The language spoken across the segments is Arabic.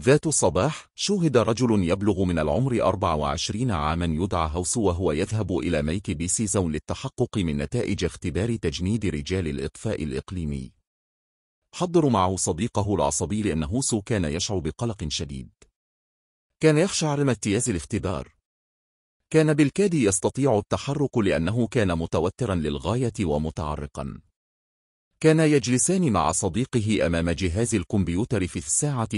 ذات الصباح شوهد رجل يبلغ من العمر 24 عاما يدعى هوس وهو يذهب إلى ميك بيسيزون للتحقق من نتائج اختبار تجنيد رجال الإطفاء الإقليمي حضر معه صديقه العصبي لأن هوس كان يشعر بقلق شديد كان يخشى على امتياز الاختبار كان بالكاد يستطيع التحرك لأنه كان متوترا للغاية ومتعرقا كان يجلسان مع صديقه أمام جهاز الكمبيوتر في الساعة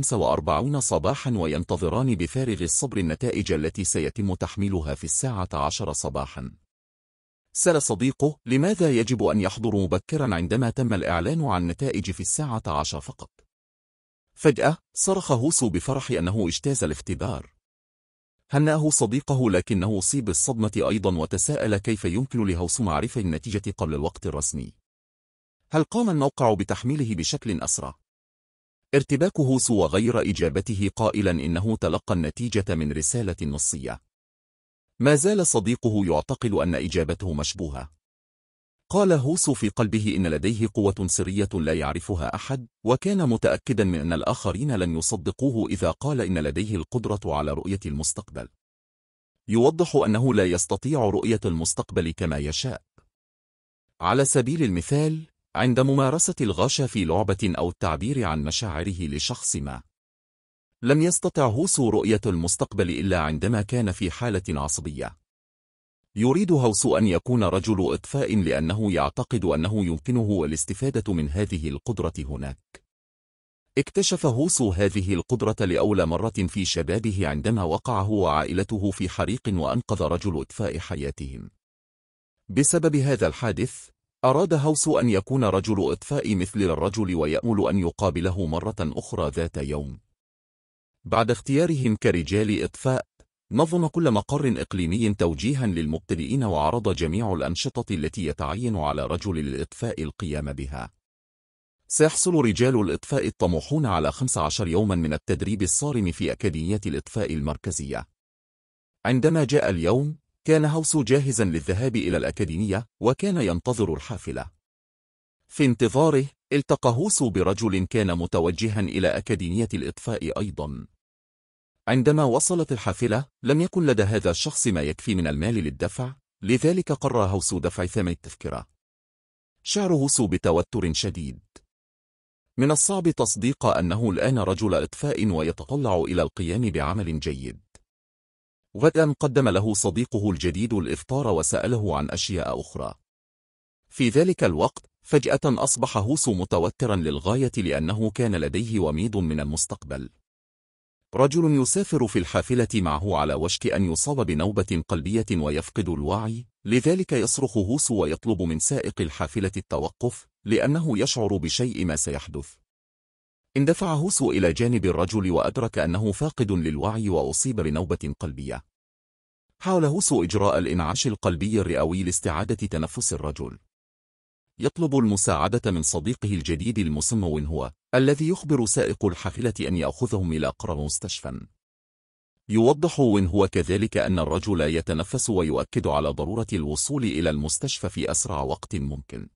9.45 صباحا وينتظران بفارغ الصبر النتائج التي سيتم تحميلها في الساعة 10 صباحا سأل صديقه لماذا يجب أن يحضر مبكرا عندما تم الإعلان عن نتائج في الساعة 10 فقط فجأة صرخ هوسو بفرح أنه اجتاز الاختبار هنأه صديقه لكنه أصيب الصدمة أيضا وتساءل كيف يمكن لهوس معرفة النتيجة قبل الوقت الرسمي هل قام الموقع بتحميله بشكل أسرع؟ ارتباك هوس وغير إجابته قائلا إنه تلقى النتيجة من رسالة نصية ما زال صديقه يعتقد أن إجابته مشبوهة قال هوس في قلبه إن لديه قوة سرية لا يعرفها أحد وكان متأكدا من أن الآخرين لن يصدقوه إذا قال إن لديه القدرة على رؤية المستقبل يوضح أنه لا يستطيع رؤية المستقبل كما يشاء على سبيل المثال عند ممارسة الغاشة في لعبة أو التعبير عن مشاعره لشخص ما. لم يستطع هوسو رؤية المستقبل إلا عندما كان في حالة عصبية. يريد هوسو أن يكون رجل إطفاء لأنه يعتقد أنه يمكنه الاستفادة من هذه القدرة هناك. اكتشف هوسو هذه القدرة لأول مرة في شبابه عندما وقع هو وعائلته في حريق وأنقذ رجل إطفاء حياتهم. بسبب هذا الحادث، أراد هوس أن يكون رجل إطفاء مثل الرجل ويأمل أن يقابله مرة أخرى ذات يوم بعد اختيارهم كرجال إطفاء نظم كل مقر إقليمي توجيها للمبتدئين وعرض جميع الأنشطة التي يتعين على رجل الإطفاء القيام بها سيحصل رجال الإطفاء الطموحون على 15 يوما من التدريب الصارم في أكاديمية الإطفاء المركزية عندما جاء اليوم كان هوسو جاهزا للذهاب إلى الأكاديمية وكان ينتظر الحافلة في انتظاره التقى هوس برجل كان متوجها إلى أكاديمية الإطفاء أيضا عندما وصلت الحافلة لم يكن لدى هذا الشخص ما يكفي من المال للدفع لذلك قرر هوس دفع ثمن التذكرة شعر هوس بتوتر شديد من الصعب تصديق أنه الآن رجل إطفاء ويتطلع إلى القيام بعمل جيد غدا قدم له صديقه الجديد الإفطار وسأله عن أشياء أخرى في ذلك الوقت فجأة أصبح هوسو متوترا للغاية لأنه كان لديه وميض من المستقبل رجل يسافر في الحافلة معه على وشك أن يصاب بنوبة قلبية ويفقد الوعي لذلك يصرخ هوسو ويطلب من سائق الحافلة التوقف لأنه يشعر بشيء ما سيحدث اندفع هوسو إلى جانب الرجل وأدرك أنه فاقد للوعي وأصيب بنوبة قلبية. حاول هوسو إجراء الإنعاش القلبي الرئوي لاستعادة تنفس الرجل. يطلب المساعدة من صديقه الجديد المسمو هو الذي يخبر سائق الحافلة أن يأخذهم إلى أقرب مستشفى. يوضح وين هو كذلك أن الرجل يتنفس ويؤكد على ضرورة الوصول إلى المستشفى في أسرع وقت ممكن.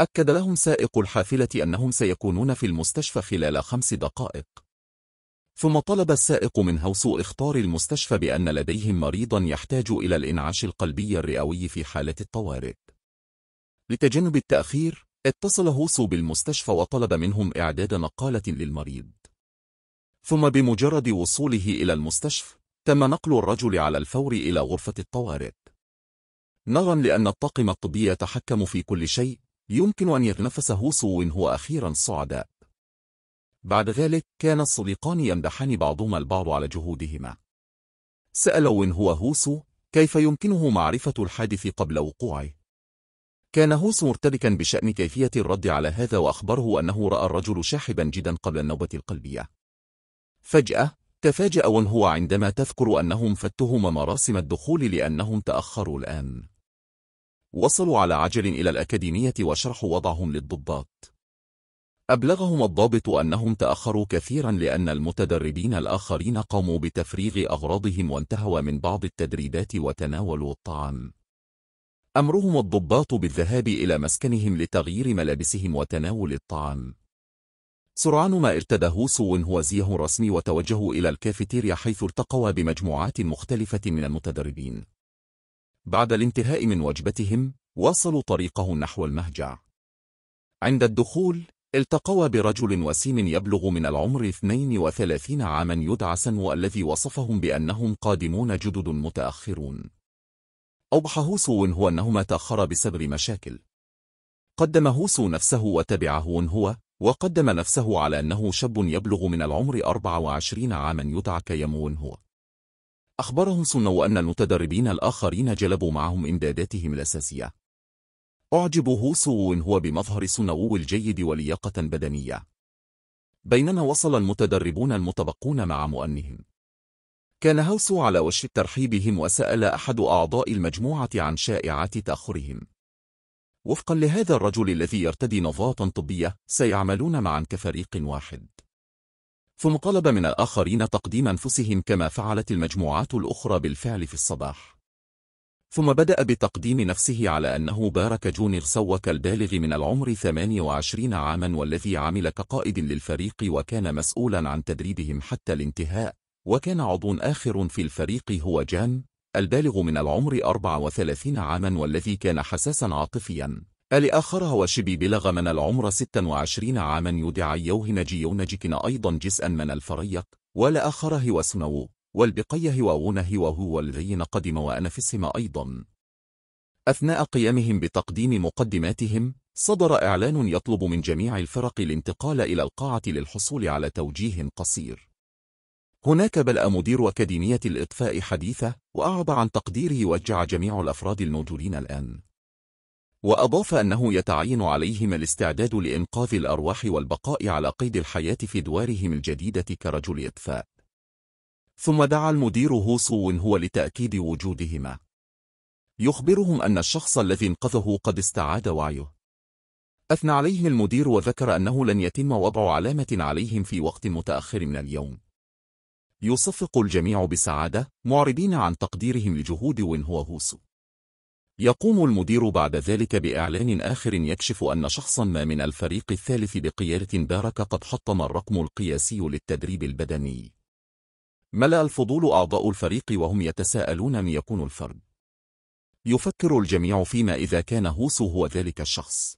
أكد لهم سائق الحافلة أنهم سيكونون في المستشفى خلال خمس دقائق ثم طلب السائق من هوسو إخطار المستشفى بأن لديهم مريضا يحتاج إلى الإنعاش القلبي الرئوي في حالة الطوارئ لتجنب التأخير اتصل هوسو بالمستشفى وطلب منهم إعداد نقالة للمريض ثم بمجرد وصوله إلى المستشفى تم نقل الرجل على الفور إلى غرفة الطوارئ نرى لأن الطاقم الطبي يتحكم في كل شيء يمكن أن يتنفس هوسو هو أخيرا صعداء. بعد ذلك كان الصديقان يمدحان بعضهما البعض على جهودهما سأل وين هو هوسو كيف يمكنه معرفة الحادث قبل وقوعه كان هوسو مرتبكا بشأن كيفية الرد على هذا وأخبره أنه رأى الرجل شاحبا جدا قبل النوبة القلبية فجأة تفاجأ وان هو عندما تذكر أنهم فتهم مراسم الدخول لأنهم تأخروا الآن وصلوا على عجل إلى الأكاديمية وشرحوا وضعهم للضباط أبلغهم الضابط أنهم تأخروا كثيرا لأن المتدربين الآخرين قاموا بتفريغ أغراضهم وانتهوا من بعض التدريبات وتناولوا الطعام أمرهم الضباط بالذهاب إلى مسكنهم لتغيير ملابسهم وتناول الطعام سرعان ما ارتدى هوسو هوزيه رسمي وتوجهوا إلى الكافيتيريا حيث التقوا بمجموعات مختلفة من المتدربين بعد الانتهاء من وجبتهم واصلوا طريقهم نحو المهجع عند الدخول التقوا برجل وسيم يبلغ من العمر 32 عاما يدعى سنو الذي وصفهم بأنهم قادمون جدد متأخرون هوسو سو هو أنهما تأخر بسبب مشاكل قدمه سو نفسه وتبعه هو وقدم نفسه على أنه شاب يبلغ من العمر 24 عاما يدعى كيمون هو أخبرهم سنو أن المتدربين الآخرين جلبوا معهم إمداداتهم الأساسية أعجب هو سو هو بمظهر سنو الجيد ولياقة بدنية بينما وصل المتدربون المتبقون مع مؤنهم كان هوسو على وش الترحيب بهم وسأل أحد أعضاء المجموعة عن شائعات تأخرهم وفقا لهذا الرجل الذي يرتدي نظارة طبية سيعملون معا كفريق واحد ثم طلب من الآخرين تقديم أنفسهم كما فعلت المجموعات الأخرى بالفعل في الصباح ثم بدأ بتقديم نفسه على أنه بارك جونير سوك البالغ من العمر 28 عاما والذي عمل كقائد للفريق وكان مسؤولا عن تدريبهم حتى الانتهاء وكان عضو آخر في الفريق هو جان البالغ من العمر 34 عاما والذي كان حساسا عاطفيا الآخر هو شبي بلغ من العمر 26 عاما يدعى نجي يونجكن أيضا جزءا من الفريق والآخر هو سنو والبقية هواونه وهو الذين قدم وأنفسهم أيضا أثناء قيامهم بتقديم مقدماتهم صدر إعلان يطلب من جميع الفرق الانتقال إلى القاعة للحصول على توجيه قصير هناك بلأ مدير أكاديمية الإطفاء حديثة وأعرض عن تقديره وجع جميع الأفراد الموجودين الآن وأضاف أنه يتعين عليهم الاستعداد لإنقاذ الأرواح والبقاء على قيد الحياة في دوارهم الجديدة كرجل إطفاء ثم دعا المدير هوسو هو لتأكيد وجودهما يخبرهم أن الشخص الذي انقذه قد استعاد وعيه أثنى عليه المدير وذكر أنه لن يتم وضع علامة عليهم في وقت متأخر من اليوم يصفق الجميع بسعادة معرضين عن تقديرهم لجهود وين هو هوسو يقوم المدير بعد ذلك بإعلان آخر يكشف أن شخصا ما من الفريق الثالث بقيادة بارك قد حطم الرقم القياسي للتدريب البدني ملأ الفضول أعضاء الفريق وهم يتساءلون من يكون الفرد يفكر الجميع فيما إذا كان هوسو هو ذلك الشخص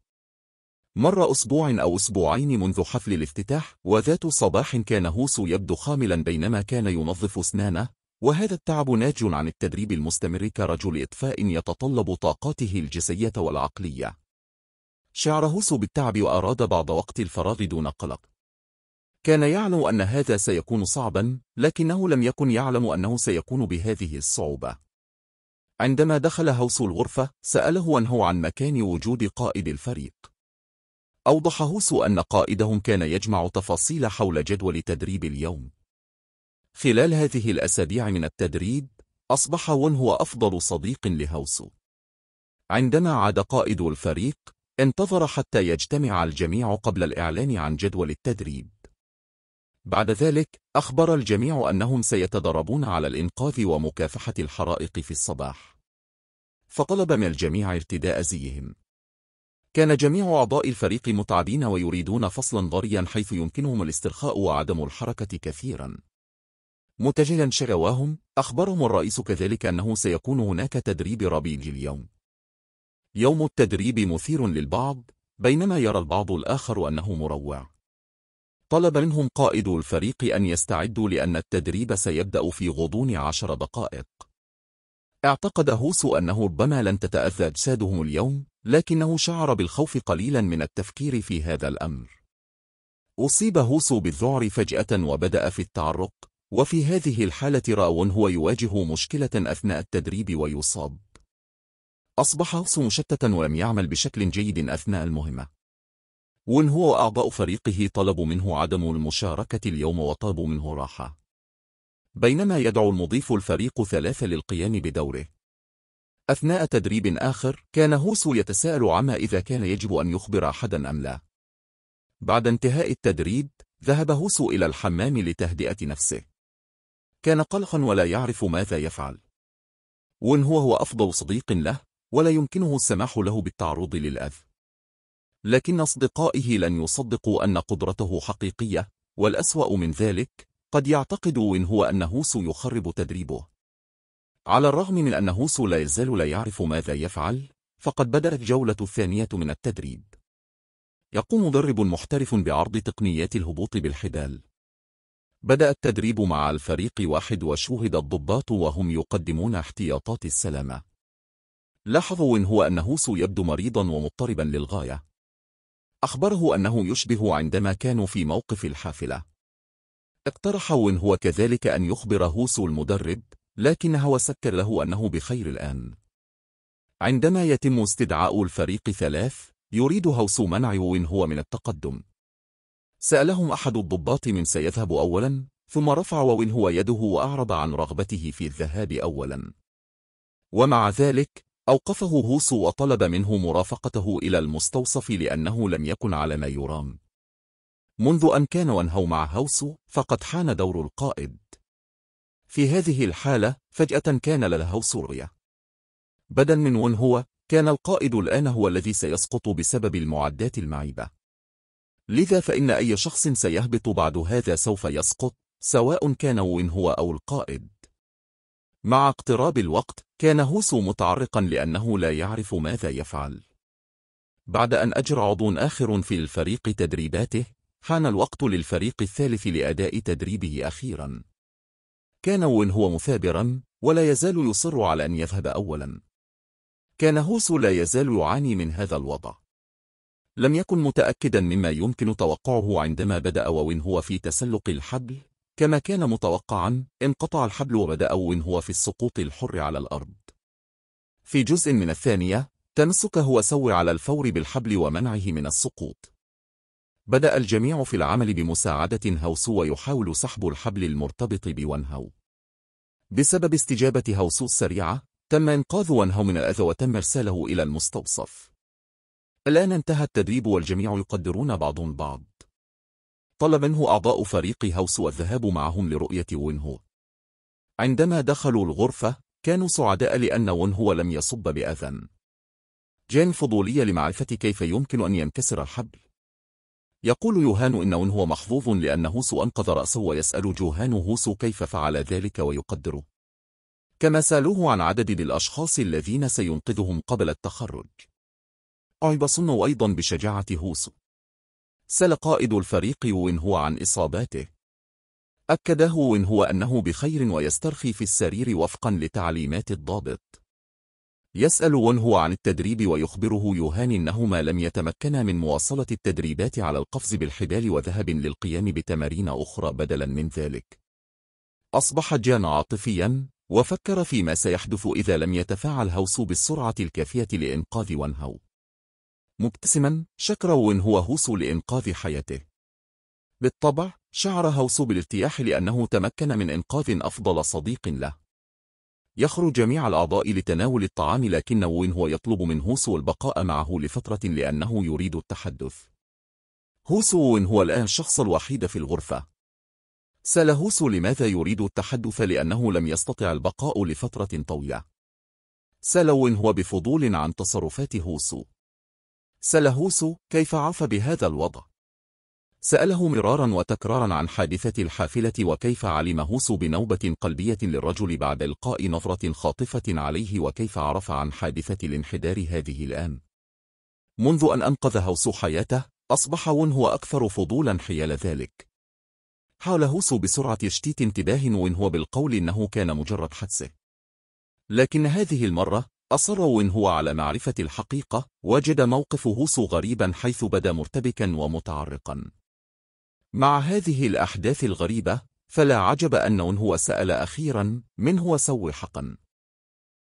مر أسبوع أو أسبوعين منذ حفل الافتتاح وذات صباح كان هوسو يبدو خاملا بينما كان ينظف اسنانه وهذا التعب ناتج عن التدريب المستمر كرجل إطفاء يتطلب طاقاته الجسدية والعقلية. شعر هوسو بالتعب وأراد بعض وقت الفراغ دون قلق. كان يعلم أن هذا سيكون صعبا، لكنه لم يكن يعلم أنه سيكون بهذه الصعوبة. عندما دخل هوسو الغرفة، سأله أنه عن مكان وجود قائد الفريق. أوضح هوسو أن قائدهم كان يجمع تفاصيل حول جدول تدريب اليوم. خلال هذه الأسابيع من التدريب أصبح ون هو أفضل صديق لهوسو عندما عاد قائد الفريق انتظر حتى يجتمع الجميع قبل الإعلان عن جدول التدريب بعد ذلك أخبر الجميع أنهم سيتدربون على الإنقاذ ومكافحة الحرائق في الصباح فطلب من الجميع ارتداء زيهم كان جميع أعضاء الفريق متعبين ويريدون فصلا ضريا حيث يمكنهم الاسترخاء وعدم الحركة كثيرا متجلا شكواهم أخبرهم الرئيس كذلك أنه سيكون هناك تدريب ربيج اليوم يوم التدريب مثير للبعض بينما يرى البعض الآخر أنه مروع طلب منهم قائد الفريق أن يستعدوا لأن التدريب سيبدأ في غضون عشر دقائق اعتقد هوسو أنه ربما لن تتأذى أجسادهم اليوم لكنه شعر بالخوف قليلا من التفكير في هذا الأمر أصيب هوسو بالذعر فجأة وبدأ في التعرق وفي هذه الحالة راون هو يواجه مشكلة أثناء التدريب ويصاب أصبح هوس مشتتا ولم يعمل بشكل جيد أثناء المهمة وين هو أعضاء فريقه طلبوا منه عدم المشاركة اليوم وطلبوا منه راحة بينما يدعو المضيف الفريق ثلاثة للقيام بدوره أثناء تدريب آخر كان هوس يتساءل عما إذا كان يجب أن يخبر أحدا أم لا بعد انتهاء التدريب ذهب هوس إلى الحمام لتهدئة نفسه كان قلقا ولا يعرف ماذا يفعل وين هو هو أفضل صديق له ولا يمكنه السماح له بالتعرض للأذى لكن أصدقائه لن يصدقوا أن قدرته حقيقية والأسوأ من ذلك قد يعتقد وين هو أن هوسو يخرب تدريبه على الرغم من أن هوسو لا يزال لا يعرف ماذا يفعل فقد بدأت الجولة الثانية من التدريب يقوم مدرب محترف بعرض تقنيات الهبوط بالحبال بدأ التدريب مع الفريق واحد وشوهد الضباط وهم يقدمون احتياطات السلامة لاحظوا إن هو أنه سو يبدو مريضا ومضطربا للغاية أخبره أنه يشبه عندما كانوا في موقف الحافلة اقترح وين هو كذلك أن يخبر هوسو المدرب لكن هو سكر له أنه بخير الآن عندما يتم استدعاء الفريق ثلاث يريد هوسو منع وين هو من التقدم سألهم أحد الضباط من سيذهب أولا ثم رفع هو يده وأعرض عن رغبته في الذهاب أولا ومع ذلك أوقفه هوس وطلب منه مرافقته إلى المستوصف لأنه لم يكن على ما يرام منذ أن كان وانهو مع هوس فقد حان دور القائد في هذه الحالة فجأة كان للهوس رؤية بدلا من هو كان القائد الآن هو الذي سيسقط بسبب المعدات المعيبة لذا فإن أي شخص سيهبط بعد هذا سوف يسقط سواء كان وين هو أو القائد مع اقتراب الوقت كان هوسو متعرقا لأنه لا يعرف ماذا يفعل بعد أن أجرى عضو آخر في الفريق تدريباته حان الوقت للفريق الثالث لأداء تدريبه أخيرا كان وين هو مثابرا ولا يزال يصر على أن يذهب أولا كان هوسو لا يزال يعاني من هذا الوضع لم يكن متأكدا مما يمكن توقعه عندما بدأ وين هو في تسلق الحبل كما كان متوقعا انقطع الحبل وبدأ وين هو في السقوط الحر على الأرض في جزء من الثانية تمسك هو سوي على الفور بالحبل ومنعه من السقوط بدأ الجميع في العمل بمساعدة هوسو ويحاول سحب الحبل المرتبط بونهو بسبب استجابة هوسو السريعة تم إنقاذ ونهو من الأذى وتم إرساله إلى المستوصف الآن انتهى التدريب والجميع يقدرون بعضهم بعض طلب منه أعضاء فريق هوسو الذهاب معهم لرؤية وينهو عندما دخلوا الغرفة كانوا سعداء لأن وينهو لم يصب بأذى جين فضولية لمعرفة كيف يمكن أن ينكسر الحبل يقول يوهان إن وينهو محظوظ لأن هوسو أنقذ رأسه ويسأل جوهان هوسو كيف فعل ذلك ويقدره كما سألوه عن عدد الأشخاص الذين سينقذهم قبل التخرج أعبصنه أيضا بشجاعة هوسو سال قائد الفريق هو عن إصاباته أكده هو أنه بخير ويسترخي في السرير وفقا لتعليمات الضابط يسأل هو عن التدريب ويخبره يوهان أنهما لم يتمكنا من مواصلة التدريبات على القفز بالحبال وذهب للقيام بتمارين أخرى بدلا من ذلك أصبح جان عاطفيا وفكر فيما سيحدث إذا لم يتفاعل هوسو بالسرعة الكافية لإنقاذ وانهو مبتسما شكر وين هو هوسو لإنقاذ حياته بالطبع شعر هوسو بالارتياح لأنه تمكن من إنقاذ أفضل صديق له يخرج جميع الأعضاء لتناول الطعام لكن وين هو يطلب من هوسو البقاء معه لفترة لأنه يريد التحدث هوسو وين هو الآن الشخص الوحيد في الغرفة سال هوسو لماذا يريد التحدث لأنه لم يستطع البقاء لفترة طويلة سال وين هو بفضول عن تصرفات هوسو سلهوس كيف عاف بهذا الوضع؟ سأله مرارا وتكرارا عن حادثة الحافلة وكيف علم هوس بنوبة قلبية للرجل بعد إلقاء نظرة خاطفة عليه وكيف عرف عن حادثة الانحدار هذه الآن منذ أن أنقذ هوس حياته أصبح ون هو أكثر فضولا حيال ذلك حاول هوس بسرعة تشتيت انتباه ون هو بالقول إنه كان مجرد حدسه لكن هذه المرة أصر وين هو على معرفة الحقيقة وجد موقفه غريبا حيث بدا مرتبكا ومتعرقا مع هذه الأحداث الغريبة فلا عجب أن هو سأل أخيرا من هو سو حقا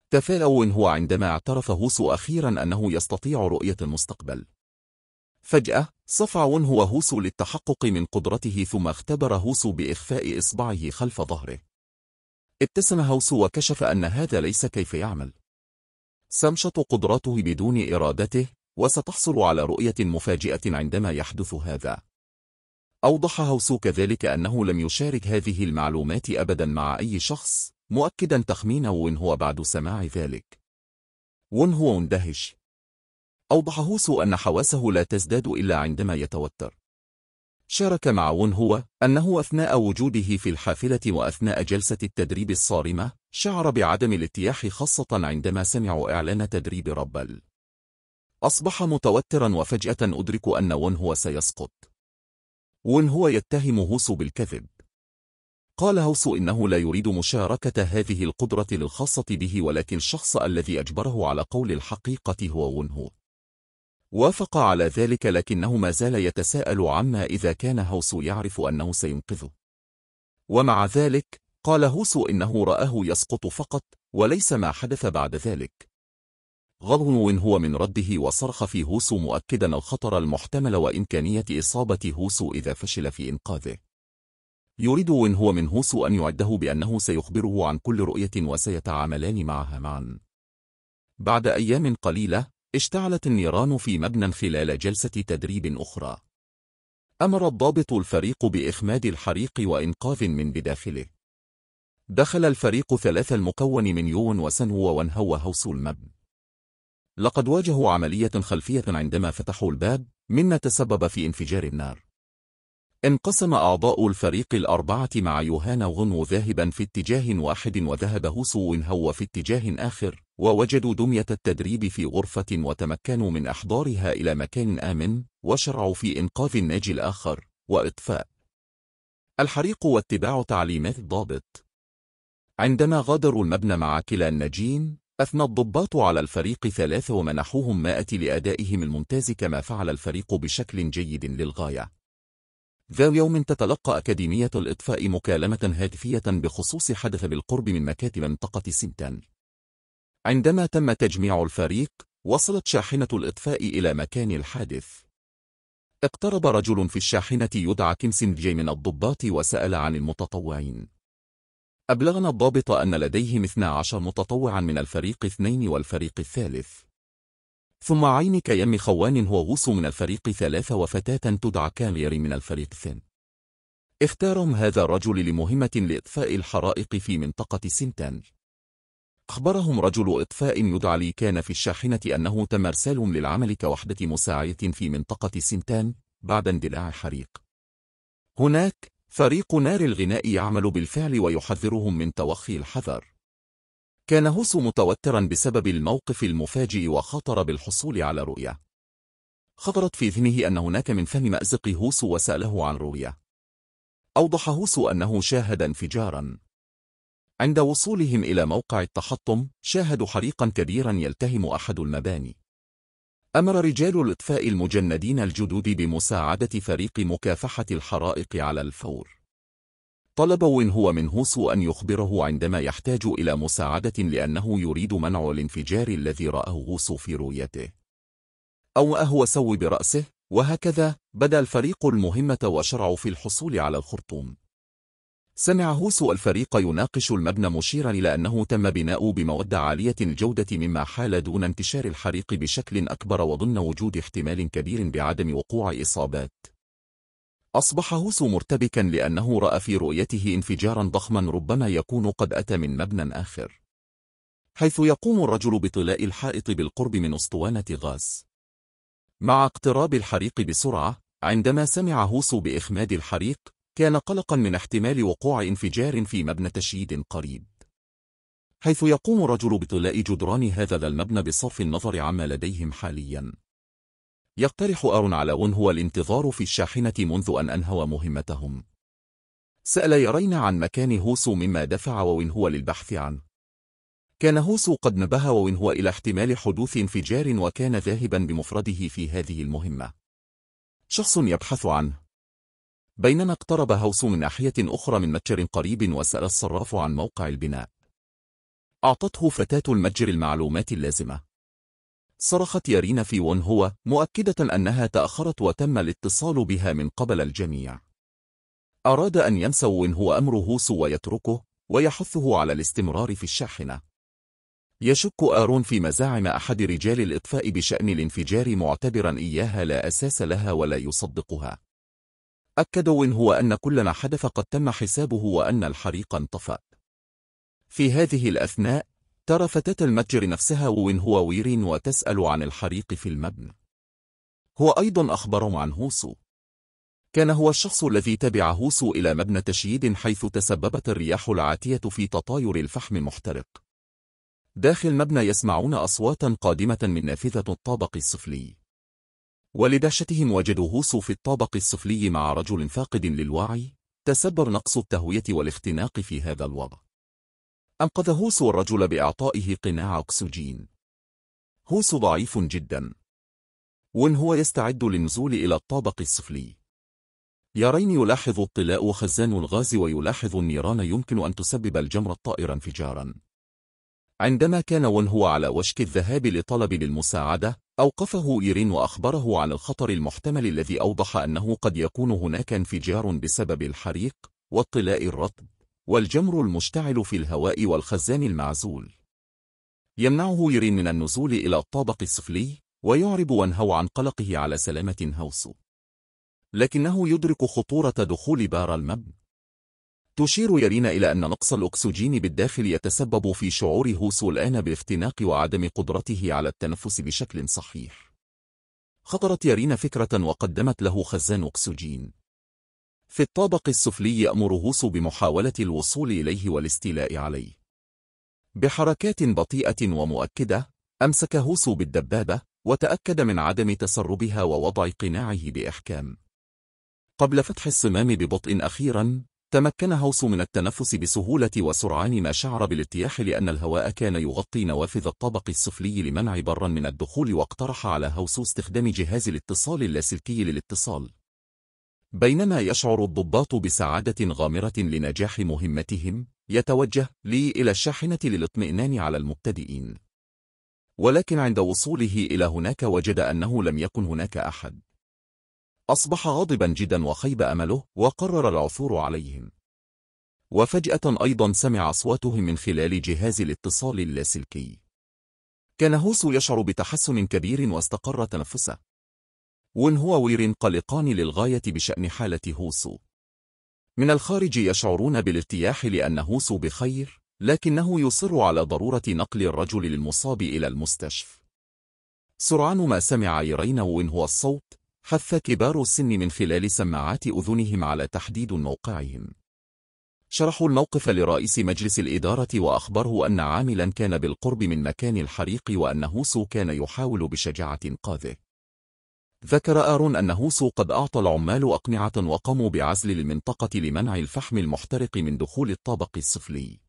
تفاءل هو عندما اعترف هوسو أخيرا أنه يستطيع رؤية المستقبل فجأة صفع هو هوسو للتحقق من قدرته ثم اختبر هوسو بإخفاء إصبعه خلف ظهره ابتسم هوسو وكشف أن هذا ليس كيف يعمل سمشط قدرته بدون إرادته وستحصل على رؤية مفاجئة عندما يحدث هذا أوضح هوسو كذلك أنه لم يشارك هذه المعلومات أبدا مع أي شخص مؤكدا تخمين وين هو بعد سماع ذلك وين هو اندهش أوضح هوسو أن حواسه لا تزداد إلا عندما يتوتر شارك معون هو أنه أثناء وجوده في الحافلة وأثناء جلسة التدريب الصارمة شعر بعدم الاتياح خاصة عندما سمعوا إعلان تدريب ربل أصبح متوترا وفجأة أدرك أن ون هو سيسقط ون هو يتهم هوسو بالكذب قال هوسو إنه لا يريد مشاركة هذه القدرة الخاصة به ولكن الشخص الذي أجبره على قول الحقيقة هو ون هو وافق على ذلك لكنه ما زال يتساءل عما إذا كان هوسو يعرف أنه سينقذه ومع ذلك قال هوسو إنه رآه يسقط فقط وليس ما حدث بعد ذلك وين هو من رده وصرخ في هوسو مؤكدا الخطر المحتمل وإمكانية إصابة هوسو إذا فشل في إنقاذه يريد وين هو من هوسو أن يعده بأنه سيخبره عن كل رؤية وسيتعاملان معها معا بعد أيام قليلة اشتعلت النيران في مبنى خلال جلسة تدريب أخرى أمر الضابط الفريق بإخماد الحريق وإنقاذ من بداخله دخل الفريق ثلاث المكون من يون وسنو وانهو هوس المبنى لقد واجهوا عملية خلفية عندما فتحوا الباب مما تسبب في انفجار النار انقسم أعضاء الفريق الأربعة مع يوهان وغنو ذاهبا في اتجاه واحد وذهب هوسو وانهو في اتجاه آخر ووجدوا دمية التدريب في غرفة وتمكنوا من أحضارها إلى مكان آمن وشرعوا في إنقاذ الناجي الآخر وإطفاء الحريق واتباع تعليمات الضابط عندما غادروا المبنى مع كلا الناجين أثنى الضباط على الفريق ثلاثة ومنحوهم مائة لأدائهم الممتاز كما فعل الفريق بشكل جيد للغاية ذا يوم تتلقى أكاديمية الإطفاء مكالمة هاتفية بخصوص حدث بالقرب من مكاتب منطقة سنتان عندما تم تجميع الفريق، وصلت شاحنة الإطفاء إلى مكان الحادث. اقترب رجل في الشاحنة يدعى كيمسنجي من الضباط وسأل عن المتطوعين. أبلغنا الضابط أن لديهم 12 متطوعا من الفريق اثنين والفريق الثالث. ثم عين كيم خوان هو غوص من الفريق ثلاثة وفتاة تدعى كاليري من الفريق الثاني. اختارهم هذا الرجل لمهمة لإطفاء الحرائق في منطقة سنتان. أخبرهم رجل إطفاء يدعى لي كان في الشاحنة أنه تم إرسال للعمل كوحدة مساعية في منطقة سنتان بعد اندلاع حريق هناك فريق نار الغناء يعمل بالفعل ويحذرهم من توخي الحذر كان هوس متوترا بسبب الموقف المفاجئ وخطر بالحصول على رؤية خطرت في ذهنه أن هناك من فهم مأزق هوس وسأله عن رؤية أوضح هوس أنه شاهد انفجارا عند وصولهم إلى موقع التحطم شاهدوا حريقا كبيرا يلتهم أحد المباني أمر رجال الإطفاء المجندين الجدود بمساعدة فريق مكافحة الحرائق على الفور طلب وين هو من هوسو أن يخبره عندما يحتاج إلى مساعدة لأنه يريد منع الانفجار الذي رأه هوسو في رؤيته أو أهو سوي برأسه وهكذا بدأ الفريق المهمة وشرعوا في الحصول على الخرطوم سمع هوسو الفريق يناقش المبنى مشيرا إلى أنه تم بناء بمودة عالية الجودة مما حال دون انتشار الحريق بشكل أكبر وضمن وجود احتمال كبير بعدم وقوع إصابات أصبح هوسو مرتبكا لأنه رأى في رؤيته انفجارا ضخما ربما يكون قد أتى من مبنى آخر حيث يقوم الرجل بطلاء الحائط بالقرب من اسطوانة غاز مع اقتراب الحريق بسرعة عندما سمع هوسو بإخماد الحريق كان قلقا من احتمال وقوع انفجار في مبنى تشييد قريب حيث يقوم الرجل بطلاء جدران هذا المبنى بصرف النظر عما لديهم حاليا يقترح أرون على ون هو الانتظار في الشاحنة منذ أن أنهوا مهمتهم سأل يرين عن مكان هوسو مما دفع وين هو للبحث عنه كان هوسو قد نبه وين هو إلى احتمال حدوث انفجار وكان ذاهبا بمفرده في هذه المهمة شخص يبحث عنه بينما اقترب هوس من ناحية أخرى من متجر قريب وسأل الصراف عن موقع البناء أعطته فتاة المتجر المعلومات اللازمة صرخت يارين في ون هو مؤكدة أنها تأخرت وتم الاتصال بها من قبل الجميع أراد أن ينسى ون هو أمره ويتركه ويحثه على الاستمرار في الشاحنة يشك آرون في مزاعم أحد رجال الإطفاء بشأن الانفجار معتبرا إياها لا أساس لها ولا يصدقها وين هو أن كل ما حدث قد تم حسابه وأن الحريق انطفأ في هذه الأثناء ترى فتاة المتجر نفسها وين هو ويرين وتسأل عن الحريق في المبنى هو أيضا أخبرهم عن هوسو كان هو الشخص الذي تبع هوسو إلى مبنى تشييد حيث تسببت الرياح العاتية في تطاير الفحم المحترق داخل مبنى يسمعون أصواتا قادمة من نافذة الطابق السفلي ولدهشتهم وجدوه في الطابق السفلي مع رجل فاقد للوعي تسبر نقص التهوية والاختناق في هذا الوضع أنقذ هوسو الرجل بإعطائه قناع أكسجين هوسو ضعيف جدا وإن هو يستعد للنزول إلى الطابق السفلي يارين يلاحظ الطلاء وخزان الغاز ويلاحظ النيران يمكن أن تسبب الجمر الطائر انفجاراً عندما كان ون هو على وشك الذهاب لطلب للمساعدة أوقفه إيرين وأخبره عن الخطر المحتمل الذي أوضح أنه قد يكون هناك انفجار بسبب الحريق والطلاء الرطب والجمر المشتعل في الهواء والخزان المعزول يمنعه إيرين من النزول إلى الطابق السفلي ويعرب هو عن قلقه على سلامة هوسو لكنه يدرك خطورة دخول بار المبنى تشير يرينا إلى أن نقص الأكسجين بالداخل يتسبب في شعور هوسو الآن بافتناق وعدم قدرته على التنفس بشكل صحيح. خطرت يرينا فكرة وقدمت له خزان أكسجين. في الطابق السفلي يأمر هوسو بمحاولة الوصول إليه والاستيلاء عليه. بحركات بطيئة ومؤكدة، أمسك هوسو بالدبابة، وتأكد من عدم تسربها ووضع قناعه بإحكام. قبل فتح الصمام ببطء أخيرا، تمكن هوس من التنفس بسهولة وسرعان ما شعر بالارتياح لأن الهواء كان يغطي نوافذ الطبق السفلي لمنع برا من الدخول واقترح على هوس استخدام جهاز الاتصال اللاسلكي للاتصال بينما يشعر الضباط بسعادة غامرة لنجاح مهمتهم يتوجه لي إلى الشاحنة للاطمئنان على المبتدئين ولكن عند وصوله إلى هناك وجد أنه لم يكن هناك أحد أصبح غاضبا جدا وخيب أمله وقرر العثور عليهم وفجأة أيضا سمع أصواتهم من خلال جهاز الاتصال اللاسلكي كان هوسو يشعر بتحسن كبير واستقر تنفسه ون هو وير قلقان للغاية بشأن حالة هوسو من الخارج يشعرون بالارتياح لأن هوسو بخير لكنه يصر على ضرورة نقل الرجل المصاب إلى المستشفى سرعان ما سمع إيرين وين هو الصوت حث كبار السن من خلال سماعات أذنهم على تحديد موقعهم شرحوا الموقف لرئيس مجلس الإدارة وأخبره أن عاملا كان بالقرب من مكان الحريق وأن هوسو كان يحاول بشجاعة قاذه ذكر آرون أن هوسو قد أعطى العمال أقنعة وقاموا بعزل المنطقة لمنع الفحم المحترق من دخول الطابق السفلي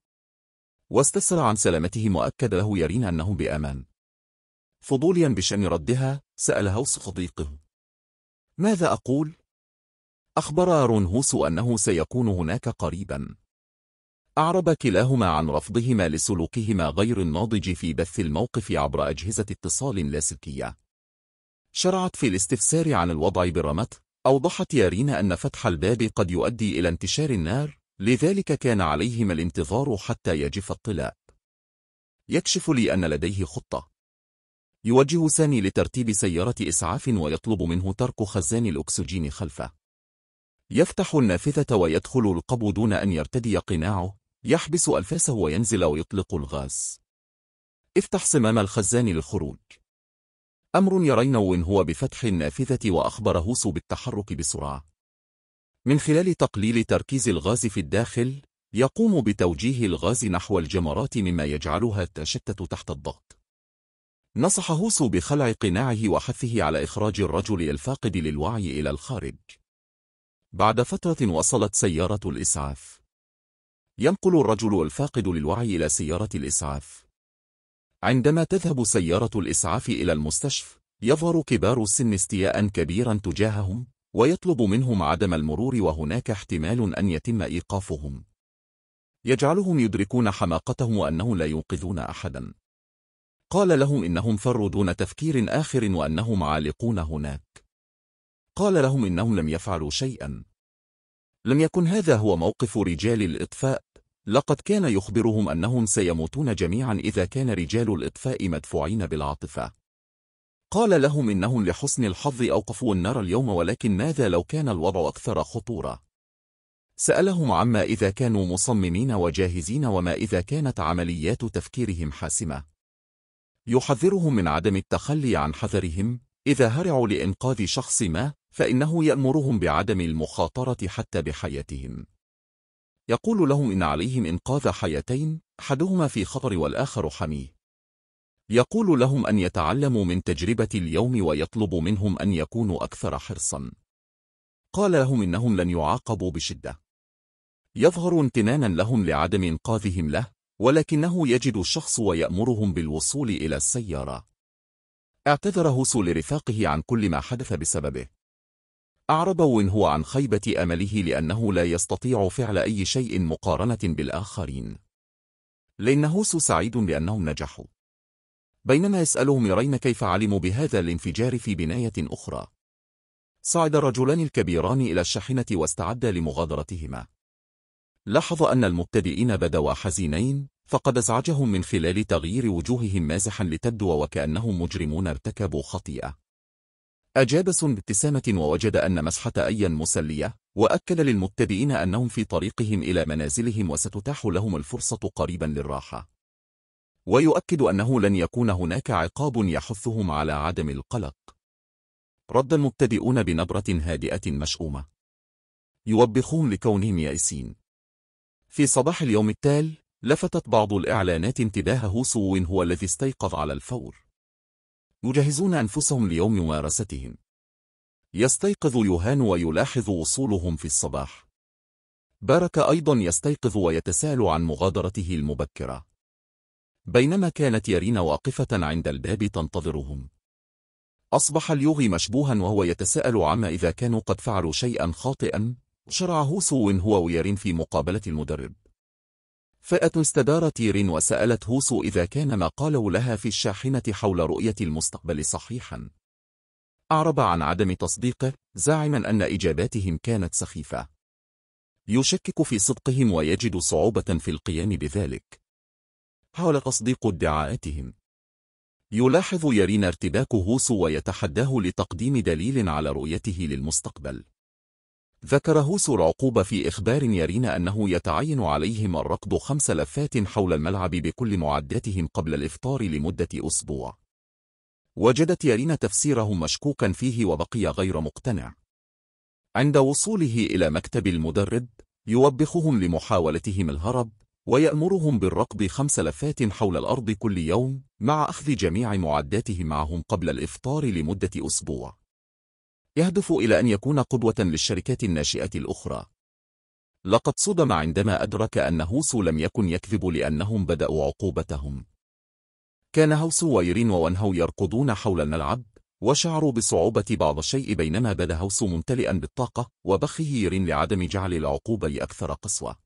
واستسر عن سلامتهم وأكد له يرين أنهم بأمان فضوليا بشأن ردها سأل هوس صديقه ماذا أقول؟ أخبر رونهوس أنه سيكون هناك قريبا أعرب كلاهما عن رفضهما لسلوكهما غير الناضج في بث الموقف عبر أجهزة اتصال لاسلكية شرعت في الاستفسار عن الوضع برمت أوضحت يارينا أن فتح الباب قد يؤدي إلى انتشار النار لذلك كان عليهما الانتظار حتى يجف الطلاء يكشف لي أن لديه خطة يوجه سامي لترتيب سيارة إسعاف ويطلب منه ترك خزان الأكسجين خلفه. يفتح النافذة ويدخل القبو دون أن يرتدي قناعه، يحبس ألفاسه وينزل ويطلق الغاز. افتح صمام الخزان للخروج. أمر وين هو بفتح النافذة وأخبر هوسو بالتحرك بسرعة. من خلال تقليل تركيز الغاز في الداخل، يقوم بتوجيه الغاز نحو الجمرات مما يجعلها تشتت تحت الضغط. نصح هوسو بخلع قناعه وحثه على إخراج الرجل الفاقد للوعي إلى الخارج بعد فترة وصلت سيارة الإسعاف ينقل الرجل الفاقد للوعي إلى سيارة الإسعاف عندما تذهب سيارة الإسعاف إلى المستشفى يظهر كبار السن استياء كبيرا تجاههم ويطلب منهم عدم المرور وهناك احتمال أن يتم إيقافهم يجعلهم يدركون حماقتهم وأنهم لا ينقذون أحدا قال لهم إنهم فروا دون تفكير آخر وأنهم عالقون هناك قال لهم إنهم لم يفعلوا شيئا لم يكن هذا هو موقف رجال الإطفاء لقد كان يخبرهم أنهم سيموتون جميعا إذا كان رجال الإطفاء مدفوعين بالعاطفة قال لهم إنهم لحسن الحظ أوقفوا النار اليوم ولكن ماذا لو كان الوضع أكثر خطورة؟ سألهم عما إذا كانوا مصممين وجاهزين وما إذا كانت عمليات تفكيرهم حاسمة يحذرهم من عدم التخلي عن حذرهم إذا هرعوا لإنقاذ شخص ما فإنه يأمرهم بعدم المخاطرة حتى بحياتهم يقول لهم إن عليهم إنقاذ حياتين أحدهما في خطر والآخر حميه يقول لهم أن يتعلموا من تجربة اليوم ويطلب منهم أن يكونوا أكثر حرصا قال لهم إنهم لن يعاقبوا بشدة يظهر امتنانا لهم لعدم إنقاذهم له ولكنه يجد الشخص ويأمرهم بالوصول إلى السيارة. اعتذر هوسو لرفاقه عن كل ما حدث بسببه. أعرب وينهو عن خيبة أمله لأنه لا يستطيع فعل أي شيء مقارنة بالآخرين. لأن هوسو سعيد لأنهم نجحوا. بينما يسألهم ميرين كيف علموا بهذا الانفجار في بناية أخرى. صعد الرجلان الكبيران إلى الشاحنة واستعدا لمغادرتهما. لاحظ أن المبتدئين بدوا حزينين فقد ازعجهم من خلال تغيير وجوههم مازحا لتبدو وكأنهم مجرمون ارتكبوا خطيئة أجاب سون بابتسامة ووجد أن مسحة أيا مسلية وأكد للمبتدئين أنهم في طريقهم إلى منازلهم وستتاح لهم الفرصة قريبا للراحة ويؤكد أنه لن يكون هناك عقاب يحثهم على عدم القلق رد المبتدئون بنبرة هادئة مشؤومة يوبخون لكونهم يائسين في صباح اليوم التالي لفتت بعض الإعلانات انتباهه سو هو الذي استيقظ على الفور يجهزون أنفسهم ليوم ممارستهم يستيقظ يوهان ويلاحظ وصولهم في الصباح بارك أيضا يستيقظ ويتساءل عن مغادرته المبكرة بينما كانت يارين واقفة عند الباب تنتظرهم أصبح اليوغي مشبوها وهو يتساءل عما إذا كانوا قد فعلوا شيئا خاطئا شرعه سو هو ويرين في مقابلة المدرب فئة استدار تيرين وسألت هوسو إذا كان ما قالوا لها في الشاحنة حول رؤية المستقبل صحيحا أعرب عن عدم تصديقه زاعما أن إجاباتهم كانت سخيفة يشكك في صدقهم ويجد صعوبة في القيام بذلك حاول تصديق ادعاءاتهم يلاحظ يرين ارتباك هوسو ويتحداه لتقديم دليل على رؤيته للمستقبل ذكر هوسو العقوبة في إخبار يرين أنه يتعين عليهم الركض خمس لفات حول الملعب بكل معداتهم قبل الإفطار لمدة أسبوع وجدت يارينا تفسيره مشكوكا فيه وبقي غير مقتنع عند وصوله إلى مكتب المدرب يوبخهم لمحاولتهم الهرب ويأمرهم بالركض خمس لفات حول الأرض كل يوم مع أخذ جميع معداتهم معهم قبل الإفطار لمدة أسبوع يهدف إلى أن يكون قدوة للشركات الناشئة الأخرى لقد صدم عندما أدرك أن هوسو لم يكن يكذب لأنهم بدأوا عقوبتهم كان هوسو ويرين وونهو يركضون حول الملعب وشعروا بصعوبة بعض الشيء بينما بدا هوسو ممتلئا بالطاقة وبخه يرين لعدم جعل العقوبة أكثر قسوة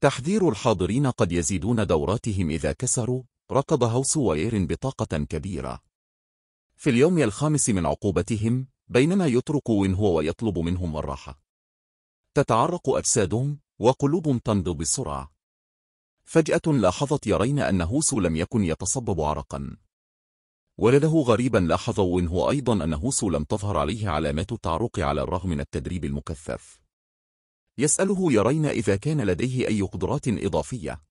تحذير الحاضرين قد يزيدون دوراتهم إذا كسروا ركض هوسو ويرين بطاقة كبيرة في اليوم الخامس من عقوبتهم بينما يترك وينهو ويطلب منهم الراحة تتعرق أجسادهم وقلوبهم تنبض بسرعة فجأة لاحظت يرين أن هوسو لم يكن يتصبب عرقا ولده غريبا لاحظ وينهو أيضا أن هوسو لم تظهر عليه علامات التعرق على الرغم من التدريب المكثف يسأله يرين إذا كان لديه أي قدرات إضافية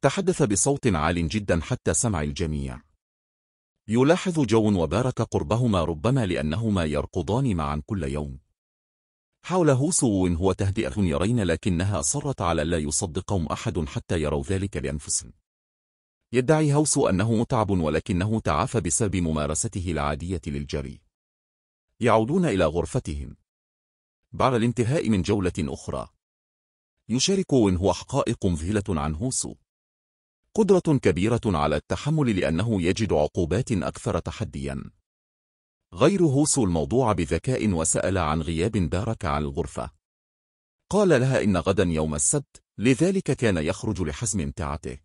تحدث بصوت عال جدا حتى سمع الجميع يلاحظ جو وبارك قربهما ربما لأنهما يركضان معا كل يوم حوله سوء هو تهدئة يرين لكنها صرت على لا يصدقهم أحد حتى يروا ذلك لأنفسهم يدعي هوس أنه متعب ولكنه تعافى بسبب ممارسته العادية للجري يعودون إلى غرفتهم بعد الانتهاء من جولة أخرى يشارك إن هو حقائق مذهلة عن هوسو قدرة كبيرة على التحمل لأنه يجد عقوبات أكثر تحديا غير هوسو الموضوع بذكاء وسأل عن غياب دارك عن الغرفة قال لها إن غدا يوم السبت لذلك كان يخرج لحزم امتعته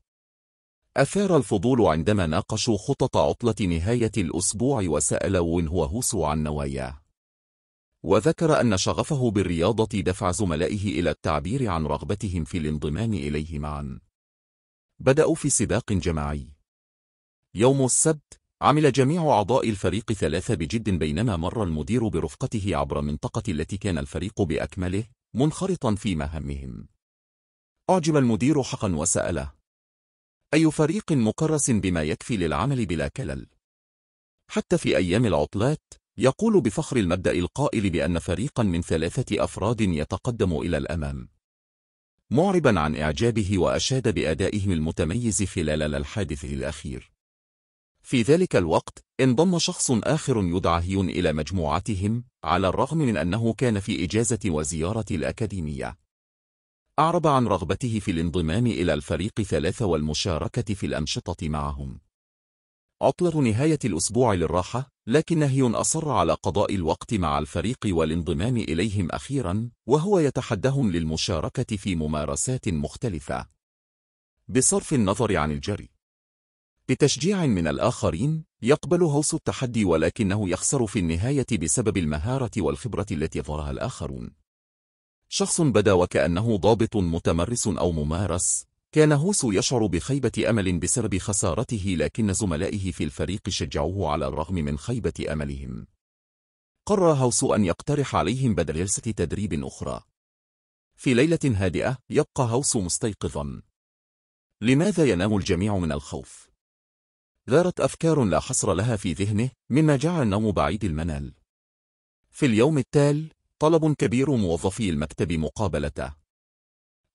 أثار الفضول عندما ناقشوا خطط عطلة نهاية الأسبوع وسأل وين هو هوسو عن نواياه وذكر أن شغفه بالرياضة دفع زملائه إلى التعبير عن رغبتهم في الانضمام إليه معاً بدأوا في سباق جماعي. يوم السبت، عمل جميع أعضاء الفريق ثلاثة بجد بينما مر المدير برفقته عبر منطقة التي كان الفريق بأكمله، منخرطا في مهامهم. أعجب المدير حقا وسأله: أي فريق مكرس بما يكفي للعمل بلا كلل؟ حتى في أيام العطلات، يقول بفخر المبدأ القائل بأن فريقا من ثلاثة أفراد يتقدم إلى الأمام. معربا عن إعجابه وأشاد بأدائهم المتميز خلال الحادث الأخير في ذلك الوقت انضم شخص آخر يدعى هيون إلى مجموعتهم على الرغم من أنه كان في إجازة وزيارة الأكاديمية أعرب عن رغبته في الانضمام إلى الفريق ثلاثة والمشاركة في الأنشطة معهم عطلة نهاية الأسبوع للراحة، لكن هيون أصر على قضاء الوقت مع الفريق والانضمام إليهم أخيرا، وهو يتحدهم للمشاركة في ممارسات مختلفة. بصرف النظر عن الجري بتشجيع من الآخرين، يقبل هوس التحدي ولكنه يخسر في النهاية بسبب المهارة والخبرة التي ظهرها الآخرون. شخص بدا وكأنه ضابط متمرس أو ممارس، كان هوسو يشعر بخيبة أمل بسبب خسارته لكن زملائه في الفريق شجعوه على الرغم من خيبة أملهم. قرر هوسو أن يقترح عليهم بدل جلسة تدريب أخرى. في ليلة هادئة يبقى هوسو مستيقظا. لماذا ينام الجميع من الخوف؟ دارت أفكار لا حصر لها في ذهنه مما جعل النوم بعيد المنال. في اليوم التال طلب كبير موظفي المكتب مقابلته.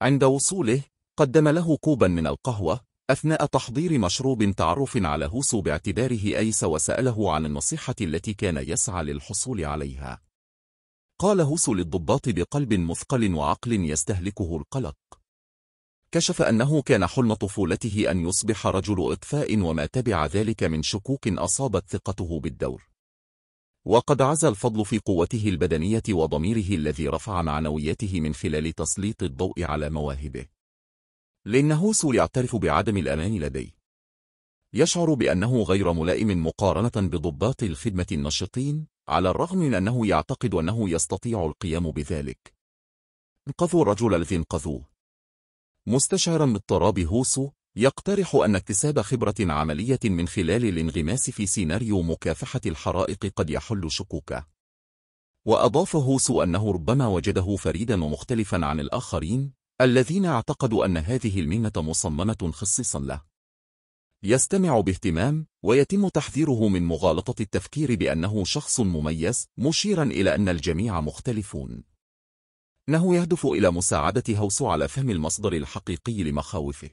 عند وصوله قدم له كوبا من القهوة أثناء تحضير مشروب تعرف على هوسو باعتباره أيس وسأله عن النصيحة التي كان يسعى للحصول عليها قال هوسو للضباط بقلب مثقل وعقل يستهلكه القلق كشف أنه كان حلم طفولته أن يصبح رجل إطفاء وما تبع ذلك من شكوك أصابت ثقته بالدور وقد عزا الفضل في قوته البدنية وضميره الذي رفع معنوياته من خلال تسليط الضوء على مواهبه لأن هوسو يعترف بعدم الأمان لديه يشعر بأنه غير ملائم مقارنة بضباط الخدمة النشطين على الرغم من أنه يعتقد أنه يستطيع القيام بذلك انقذوا الرجل الذي انقذوه مستشعرا باضطراب هوسو يقترح أن اكتساب خبرة عملية من خلال الانغماس في سيناريو مكافحة الحرائق قد يحل شكوكه وأضاف هوسو أنه ربما وجده فريدا ومختلفا عن الآخرين الذين اعتقدوا أن هذه المهنة مصممة خصيصا له يستمع باهتمام ويتم تحذيره من مغالطة التفكير بأنه شخص مميز مشيرا إلى أن الجميع مختلفون إنه يهدف إلى مساعدة هوسو على فهم المصدر الحقيقي لمخاوفه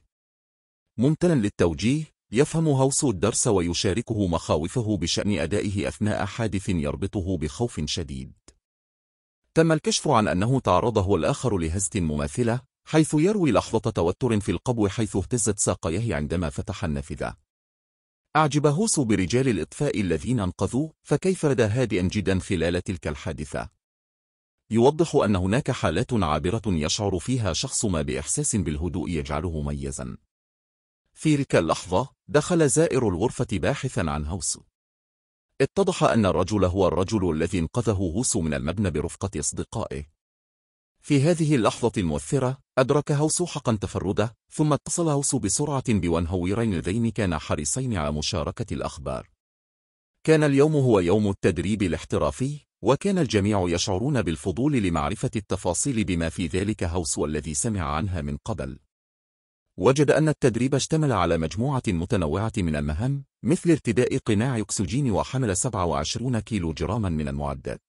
ممتنا للتوجيه يفهم هوسو الدرس ويشاركه مخاوفه بشأن أدائه أثناء حادث يربطه بخوف شديد تم الكشف عن أنه تعرضه الآخر لهزة مماثلة حيث يروي لحظة توتر في القبو حيث اهتزت ساقيه عندما فتح النافذة أعجب هوس برجال الإطفاء الذين انقذوه فكيف ردى هادئا جدا خلال تلك الحادثة يوضح أن هناك حالات عابرة يشعر فيها شخص ما بإحساس بالهدوء يجعله ميزا في تلك اللحظة دخل زائر الغرفة باحثا عن هوسو اتضح أن الرجل هو الرجل الذي انقذه هوسو من المبنى برفقة أصدقائه في هذه اللحظة المؤثرة أدرك هوس حقا تفرده ثم اتصل هوس بسرعة بونهويرين اللذين كانا حريصين على مشاركة الأخبار كان اليوم هو يوم التدريب الاحترافي وكان الجميع يشعرون بالفضول لمعرفة التفاصيل بما في ذلك هوس الذي سمع عنها من قبل وجد أن التدريب اشتمل على مجموعة متنوعة من المهام مثل ارتداء قناع أكسجين وحمل 27 كيلو جراما من المعدات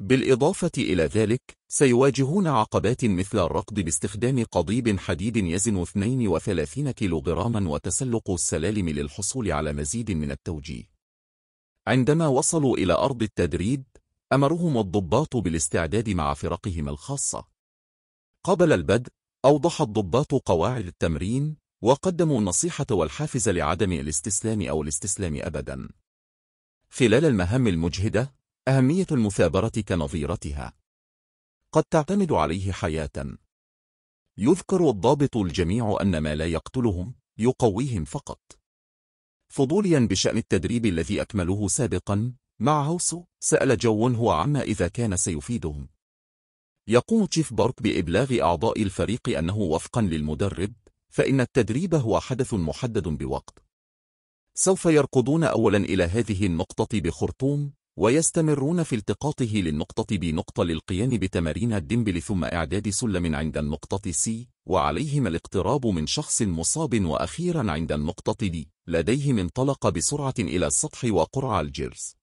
بالإضافة إلى ذلك سيواجهون عقبات مثل الركض باستخدام قضيب حديد يزن 32 كيلوغراما وتسلق السلالم للحصول على مزيد من التوجيه عندما وصلوا إلى أرض التدريب أمرهم الضباط بالاستعداد مع فرقهم الخاصة قبل البدء أوضح الضباط قواعد التمرين وقدموا النصيحة والحافز لعدم الاستسلام أو الاستسلام أبداً خلال المهام المجهدة أهمية المثابرة كنظيرتها قد تعتمد عليه حياة يذكر الضابط الجميع أن ما لا يقتلهم يقويهم فقط فضوليا بشأن التدريب الذي أكمله سابقا مع هوسو سأل جو هو عما إذا كان سيفيدهم يقوم تشيف بارك بإبلاغ أعضاء الفريق أنه وفقا للمدرب فإن التدريب هو حدث محدد بوقت سوف يركضون أولا إلى هذه النقطة بخرطوم ويستمرون في التقاطه للنقطة نقطة للقيام بتمارين الدمبل ثم إعداد سلم عند النقطة سي وعليهم الاقتراب من شخص مصاب وأخيرا عند النقطة D لديهم انطلق بسرعة إلى السطح وقرع الجيرز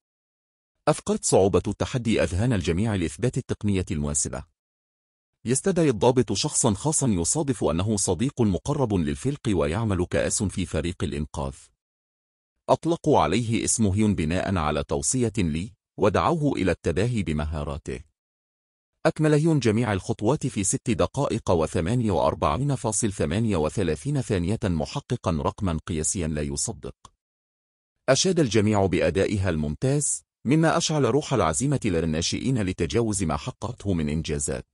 أفقدت صعوبة التحدي أذهان الجميع لإثبات التقنية المناسبة يستدعي الضابط شخصا خاصا يصادف أنه صديق مقرب للفلق ويعمل كأس في فريق الإنقاذ أطلقوا عليه اسم هيون بناء على توصية لي ودعوه إلى التباهي بمهاراته أكمل هيون جميع الخطوات في 6 دقائق و48.38 ثانية محققا رقما قياسيا لا يصدق أشاد الجميع بأدائها الممتاز مما أشعل روح العزيمة للناشئين لتجاوز ما حققته من إنجازات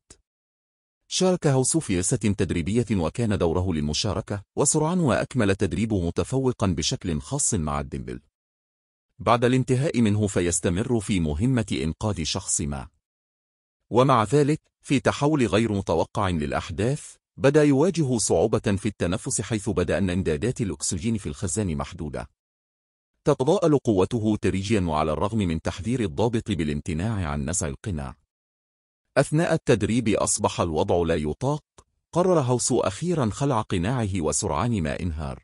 شارك هوسو في رسة تدريبية وكان دوره للمشاركة وسرعان وأكمل تدريبه متفوقا بشكل خاص مع الدمبل بعد الانتهاء منه فيستمر في مهمة إنقاذ شخص ما ومع ذلك في تحول غير متوقع للأحداث بدأ يواجه صعوبة في التنفس حيث بدأ أن إمدادات الأكسجين في الخزان محدودة تتضاءل قوته تريجيا وعلى الرغم من تحذير الضابط بالامتناع عن نزع القناع أثناء التدريب أصبح الوضع لا يطاق قرر هوسو أخيرا خلع قناعه وسرعان ما انهار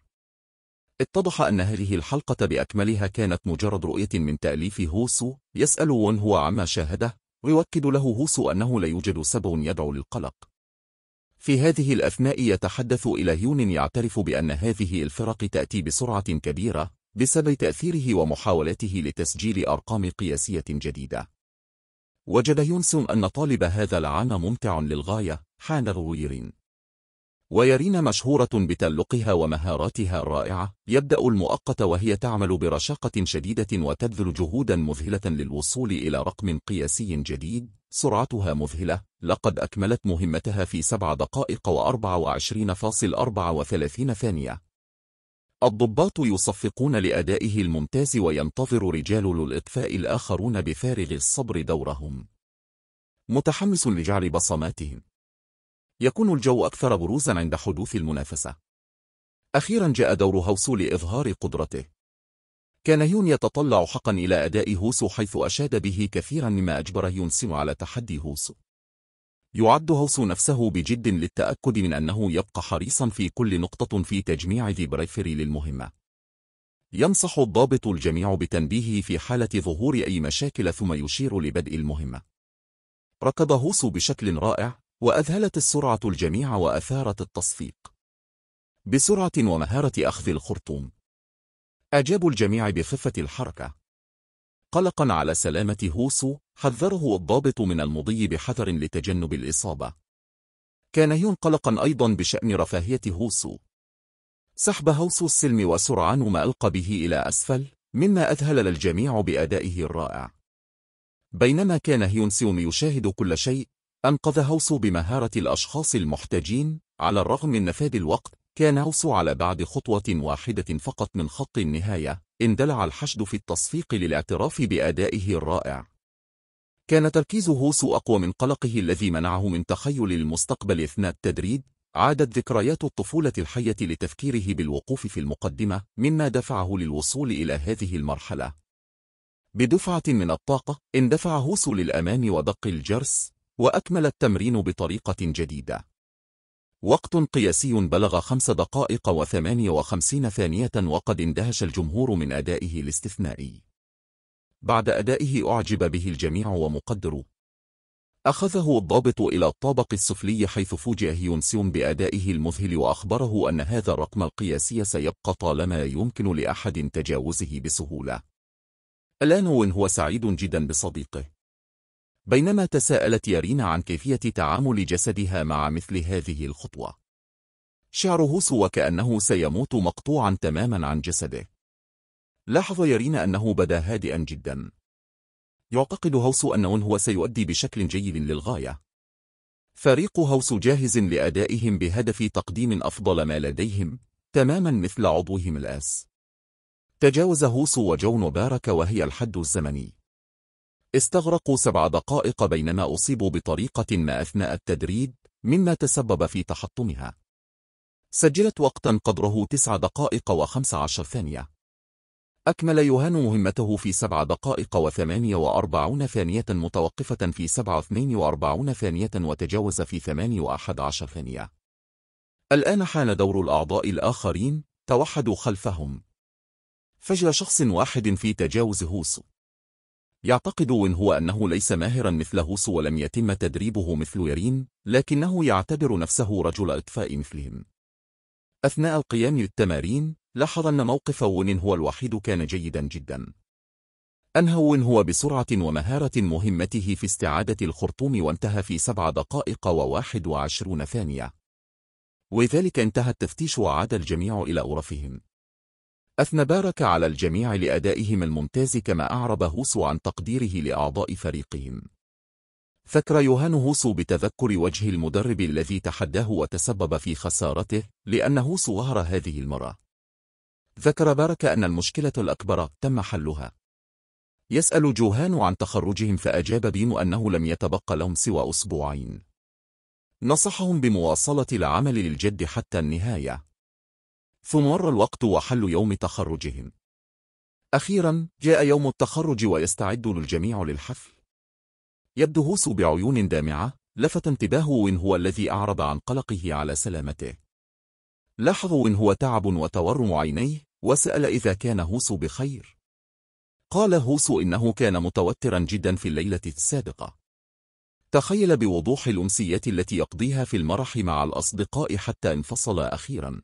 اتضح أن هذه الحلقة بأكملها كانت مجرد رؤية من تأليف هوسو يسأل وون هو عما شاهده ويؤكد له هوسو أنه لا يوجد سبب يدعو للقلق في هذه الأثناء يتحدث إلى هيون يعترف بأن هذه الفرق تأتي بسرعة كبيرة بسبب تأثيره ومحاولاته لتسجيل أرقام قياسية جديدة وجد يونسون أن طالب هذا العام ممتع للغاية حان رويرين ويرين مشهورة بتألقها ومهاراتها الرائعة يبدأ المؤقت وهي تعمل برشاقة شديدة وتبذل جهودا مذهلة للوصول إلى رقم قياسي جديد سرعتها مذهلة لقد أكملت مهمتها في 7 دقائق و24.34 ثانية الضباط يصفقون لأدائه الممتاز وينتظر رجال الإطفاء الآخرون بفارغ الصبر دورهم متحمس لجعل بصماتهم يكون الجو أكثر بروزا عند حدوث المنافسة أخيرا جاء دور هوسو لإظهار قدرته كان هيون يتطلع حقا إلى أداء هوسو حيث أشاد به كثيرا مما أجبر هيونسن على تحدي هوسو يعد هوس نفسه بجد للتأكد من أنه يبقى حريصا في كل نقطة في تجميع ذي بريفري للمهمة. ينصح الضابط الجميع بتنبيهه في حالة ظهور أي مشاكل ثم يشير لبدء المهمة. ركض هوس بشكل رائع، وأذهلت السرعة الجميع وأثارت التصفيق. بسرعة ومهارة أخذ الخرطوم. أجاب الجميع بخفة الحركة. قلقا على سلامة هوسو حذره الضابط من المضي بحذر لتجنب الإصابة كان هيون قلقا أيضا بشأن رفاهية هوسو سحب هوسو السلم وسرعان ما ألقى به إلى أسفل مما أذهل للجميع بأدائه الرائع بينما كان هيونسيون يشاهد كل شيء أنقذ هوسو بمهارة الأشخاص المحتاجين على الرغم من نفاذ الوقت كان هوسو على بعد خطوة واحدة فقط من خط النهاية اندلع الحشد في التصفيق للاعتراف بأدائه الرائع كان تركيزه سوء أقوى من قلقه الذي منعه من تخيل المستقبل أثناء التدريب عادت ذكريات الطفولة الحية لتفكيره بالوقوف في المقدمة مما دفعه للوصول إلى هذه المرحلة بدفعة من الطاقة اندفع هوسو للأمام ودق الجرس وأكمل التمرين بطريقة جديدة وقت قياسي بلغ خمس دقائق وثمانية وخمسين ثانية وقد اندهش الجمهور من أدائه الاستثنائي بعد أدائه أعجب به الجميع ومقدروا أخذه الضابط إلى الطابق السفلي حيث فوجئ هيونسيون بأدائه المذهل وأخبره أن هذا الرقم القياسي سيبقى طالما يمكن لأحد تجاوزه بسهولة. الآن وين هو سعيد جدا بصديقه. بينما تساءلت يارينا عن كيفية تعامل جسدها مع مثل هذه الخطوة. شعره سوى كأنه سيموت مقطوعا تماما عن جسده. لاحظ يارين أنه بدا هادئا جدا يعتقد هوس ون هو سيؤدي بشكل جيد للغاية فريق هوس جاهز لأدائهم بهدف تقديم أفضل ما لديهم تماما مثل عضوهم الآس تجاوز هوس وجون بارك وهي الحد الزمني استغرقوا سبع دقائق بينما أصيبوا بطريقة ما أثناء التدريب مما تسبب في تحطمها سجلت وقتا قدره تسع دقائق وخمس عشر ثانية أكمل يوهان مهمته في 7 دقائق و48 ثانية متوقفة في وأربعون ثانية وتجاوز في عشر ثانية الآن حان دور الأعضاء الآخرين توحدوا خلفهم فجأة شخص واحد في تجاوز هوسو يعتقد وين هو أنه ليس ماهرا مثل هوسو ولم يتم تدريبه مثل يرين لكنه يعتبر نفسه رجل إطفاء مثلهم أثناء القيام بالتمارين لاحظ أن موقف وون هو الوحيد كان جيدا جدا أنهى وون هو بسرعة ومهارة مهمته في استعادة الخرطوم وانتهى في سبع دقائق وواحد وعشرون ثانية وذلك انتهى التفتيش وعاد الجميع إلى غرفهم أثنى بارك على الجميع لأدائهم الممتاز كما أعرب هوسو عن تقديره لأعضاء فريقهم فكر يوهان هوسو بتذكر وجه المدرب الذي تحداه وتسبب في خسارته لأن هوسو ظهر هذه المرة ذكر بارك أن المشكلة الأكبر تم حلها يسأل جوهان عن تخرجهم فأجاب بيم أنه لم يتبقى لهم سوى أسبوعين نصحهم بمواصلة العمل للجد حتى النهاية ثم مر الوقت وحل يوم تخرجهم أخيرا جاء يوم التخرج ويستعد الجميع للحفل يبدو هوس بعيون دامعة لفت انتباهه وين هو الذي أعرب عن قلقه على سلامته لاحظوا إن هو تعب وتورم عينيه وسأل إذا كان هوسو بخير قال هوسو إنه كان متوترا جدا في الليلة السابقة تخيل بوضوح الأمسيات التي يقضيها في المرح مع الأصدقاء حتى انفصل أخيرا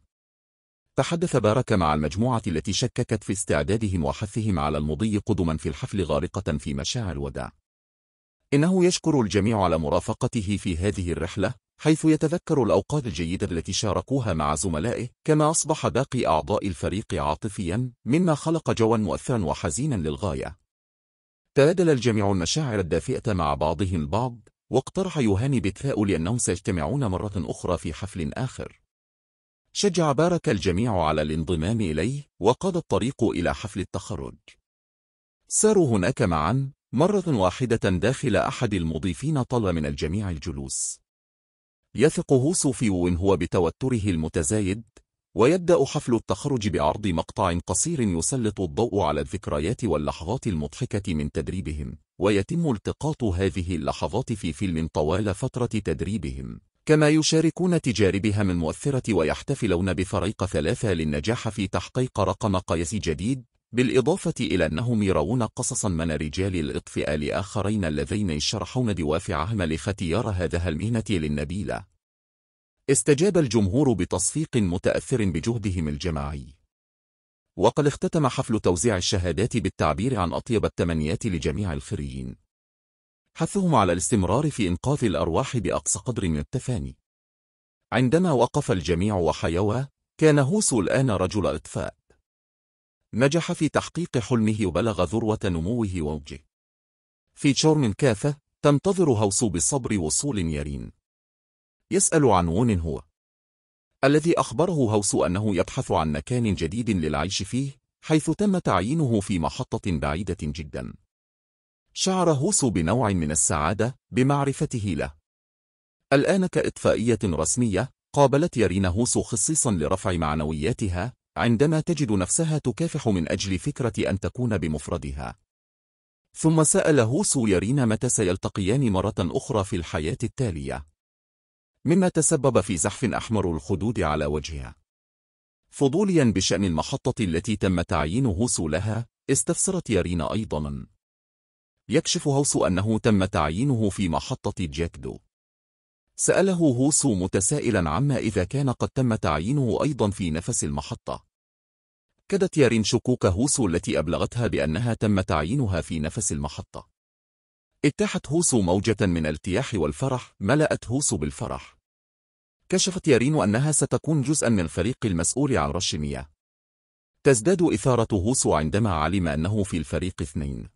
تحدث بارك مع المجموعة التي شككت في استعدادهم وحثهم على المضي قدما في الحفل غارقة في مشاعر الوداع إنه يشكر الجميع على مرافقته في هذه الرحلة حيث يتذكر الأوقات الجيدة التي شاركوها مع زملائه كما أصبح باقي أعضاء الفريق عاطفيا مما خلق جوا مؤثرا وحزينا للغاية تبادل الجميع المشاعر الدافئة مع بعضهم البعض واقترح يوهاني بالتفاؤل أنهم سيجتمعون مرة أخرى في حفل آخر شجع بارك الجميع على الانضمام إليه وقاد الطريق إلى حفل التخرج ساروا هناك معا مرة واحدة داخل أحد المضيفين طلب من الجميع الجلوس يثق هوسو في وين هو بتوتره المتزايد ويبدأ حفل التخرج بعرض مقطع قصير يسلط الضوء على الذكريات واللحظات المضحكة من تدريبهم ويتم التقاط هذه اللحظات في فيلم طوال فترة تدريبهم كما يشاركون تجاربها من مؤثرة ويحتفلون بفريق ثلاثة للنجاح في تحقيق رقم قياسي جديد بالإضافة إلى أنهم يرون قصصا من رجال الإطفاء لآخرين الذين يشرحون عمل لختيار هذه المهنة للنبيلة استجاب الجمهور بتصفيق متأثر بجهدهم الجماعي وقد اختتم حفل توزيع الشهادات بالتعبير عن أطيب التمنيات لجميع الخريين حثهم على الاستمرار في إنقاذ الأرواح بأقصى قدر من التفاني عندما وقف الجميع وحيوى كان هوسو الآن رجل إطفاء نجح في تحقيق حلمه وبلغ ذروة نموه ووجه في شرم كافة تنتظر هوس بصبر وصول يرين يسأل عن ون هو الذي أخبره هوس أنه يبحث عن مكان جديد للعيش فيه حيث تم تعيينه في محطة بعيدة جدا شعر هوس بنوع من السعادة بمعرفته له الآن كإطفائية رسمية قابلت يارين هوسو خصيصا لرفع معنوياتها عندما تجد نفسها تكافح من أجل فكرة أن تكون بمفردها. ثم سأله سويرين متى سيلتقيان مرة أخرى في الحياة التالية مما تسبب في زحف أحمر الخدود على وجهها فضوليا بشأن المحطة التي تم تعيين هوسو لها استفسرت يارين أيضا يكشف هوسو أنه تم تعيينه في محطة جاكدو سأله هوسو متسائلا عما إذا كان قد تم تعيينه أيضا في نفس المحطة كدت يارين شكوك هوسو التي أبلغتها بأنها تم تعيينها في نفس المحطة اتاحت هوسو موجة من الارتياح والفرح ملأت هوسو بالفرح كشفت يارين أنها ستكون جزءا من الفريق المسؤول عن رش مياه تزداد إثارة هوسو عندما علم أنه في الفريق اثنين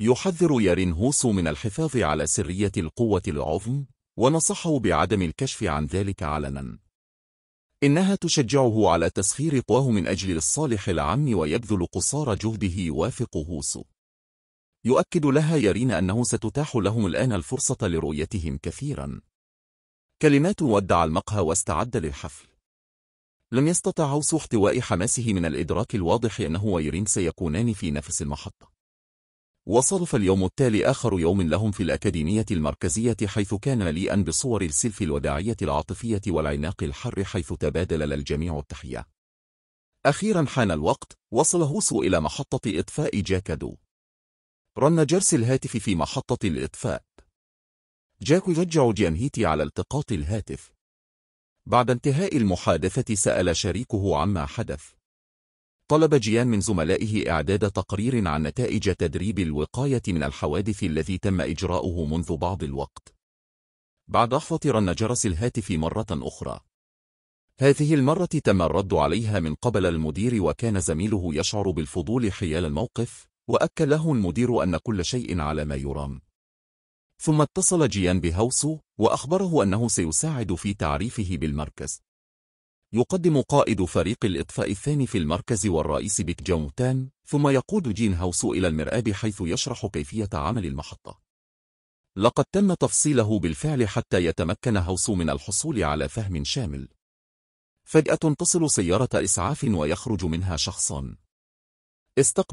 يحذر يارين هوسو من الحفاظ على سرية القوة العظم ونصحه بعدم الكشف عن ذلك علنا إنها تشجعه على تسخير قواه من أجل الصالح العام ويبذل قصار جهده يوافق هوسو يؤكد لها يارين أنه ستتاح لهم الآن الفرصة لرؤيتهم كثيرا كلمات ودع المقهى واستعد للحفل لم يستطع هوسو احتواء حماسه من الإدراك الواضح أنه ويرين سيكونان في نفس المحطة وصرف اليوم التالي آخر يوم لهم في الأكاديمية المركزية حيث كان مليئا بصور السلف الوداعية العاطفية والعناق الحر حيث تبادل الجميع التحية أخيرا حان الوقت وصل هوسو إلى محطة إطفاء جاكادو رن جرس الهاتف في محطة الإطفاء جاك يرجع جيانهيتي على التقاط الهاتف بعد انتهاء المحادثة سأل شريكه عما حدث طلب جيان من زملائه إعداد تقرير عن نتائج تدريب الوقاية من الحوادث الذي تم إجراؤه منذ بعض الوقت بعد حفر رن جرس الهاتف مرة أخرى هذه المرة تم الرد عليها من قبل المدير وكان زميله يشعر بالفضول حيال الموقف وأكد له المدير أن كل شيء على ما يرام ثم اتصل جيان بهوسو وأخبره أنه سيساعد في تعريفه بالمركز يقدم قائد فريق الإطفاء الثاني في المركز والرئيس بيك تان ثم يقود جين هاوسو إلى المرآب حيث يشرح كيفية عمل المحطة لقد تم تفصيله بالفعل حتى يتمكن هوسو من الحصول على فهم شامل فجأة تصل سيارة إسعاف ويخرج منها شخصان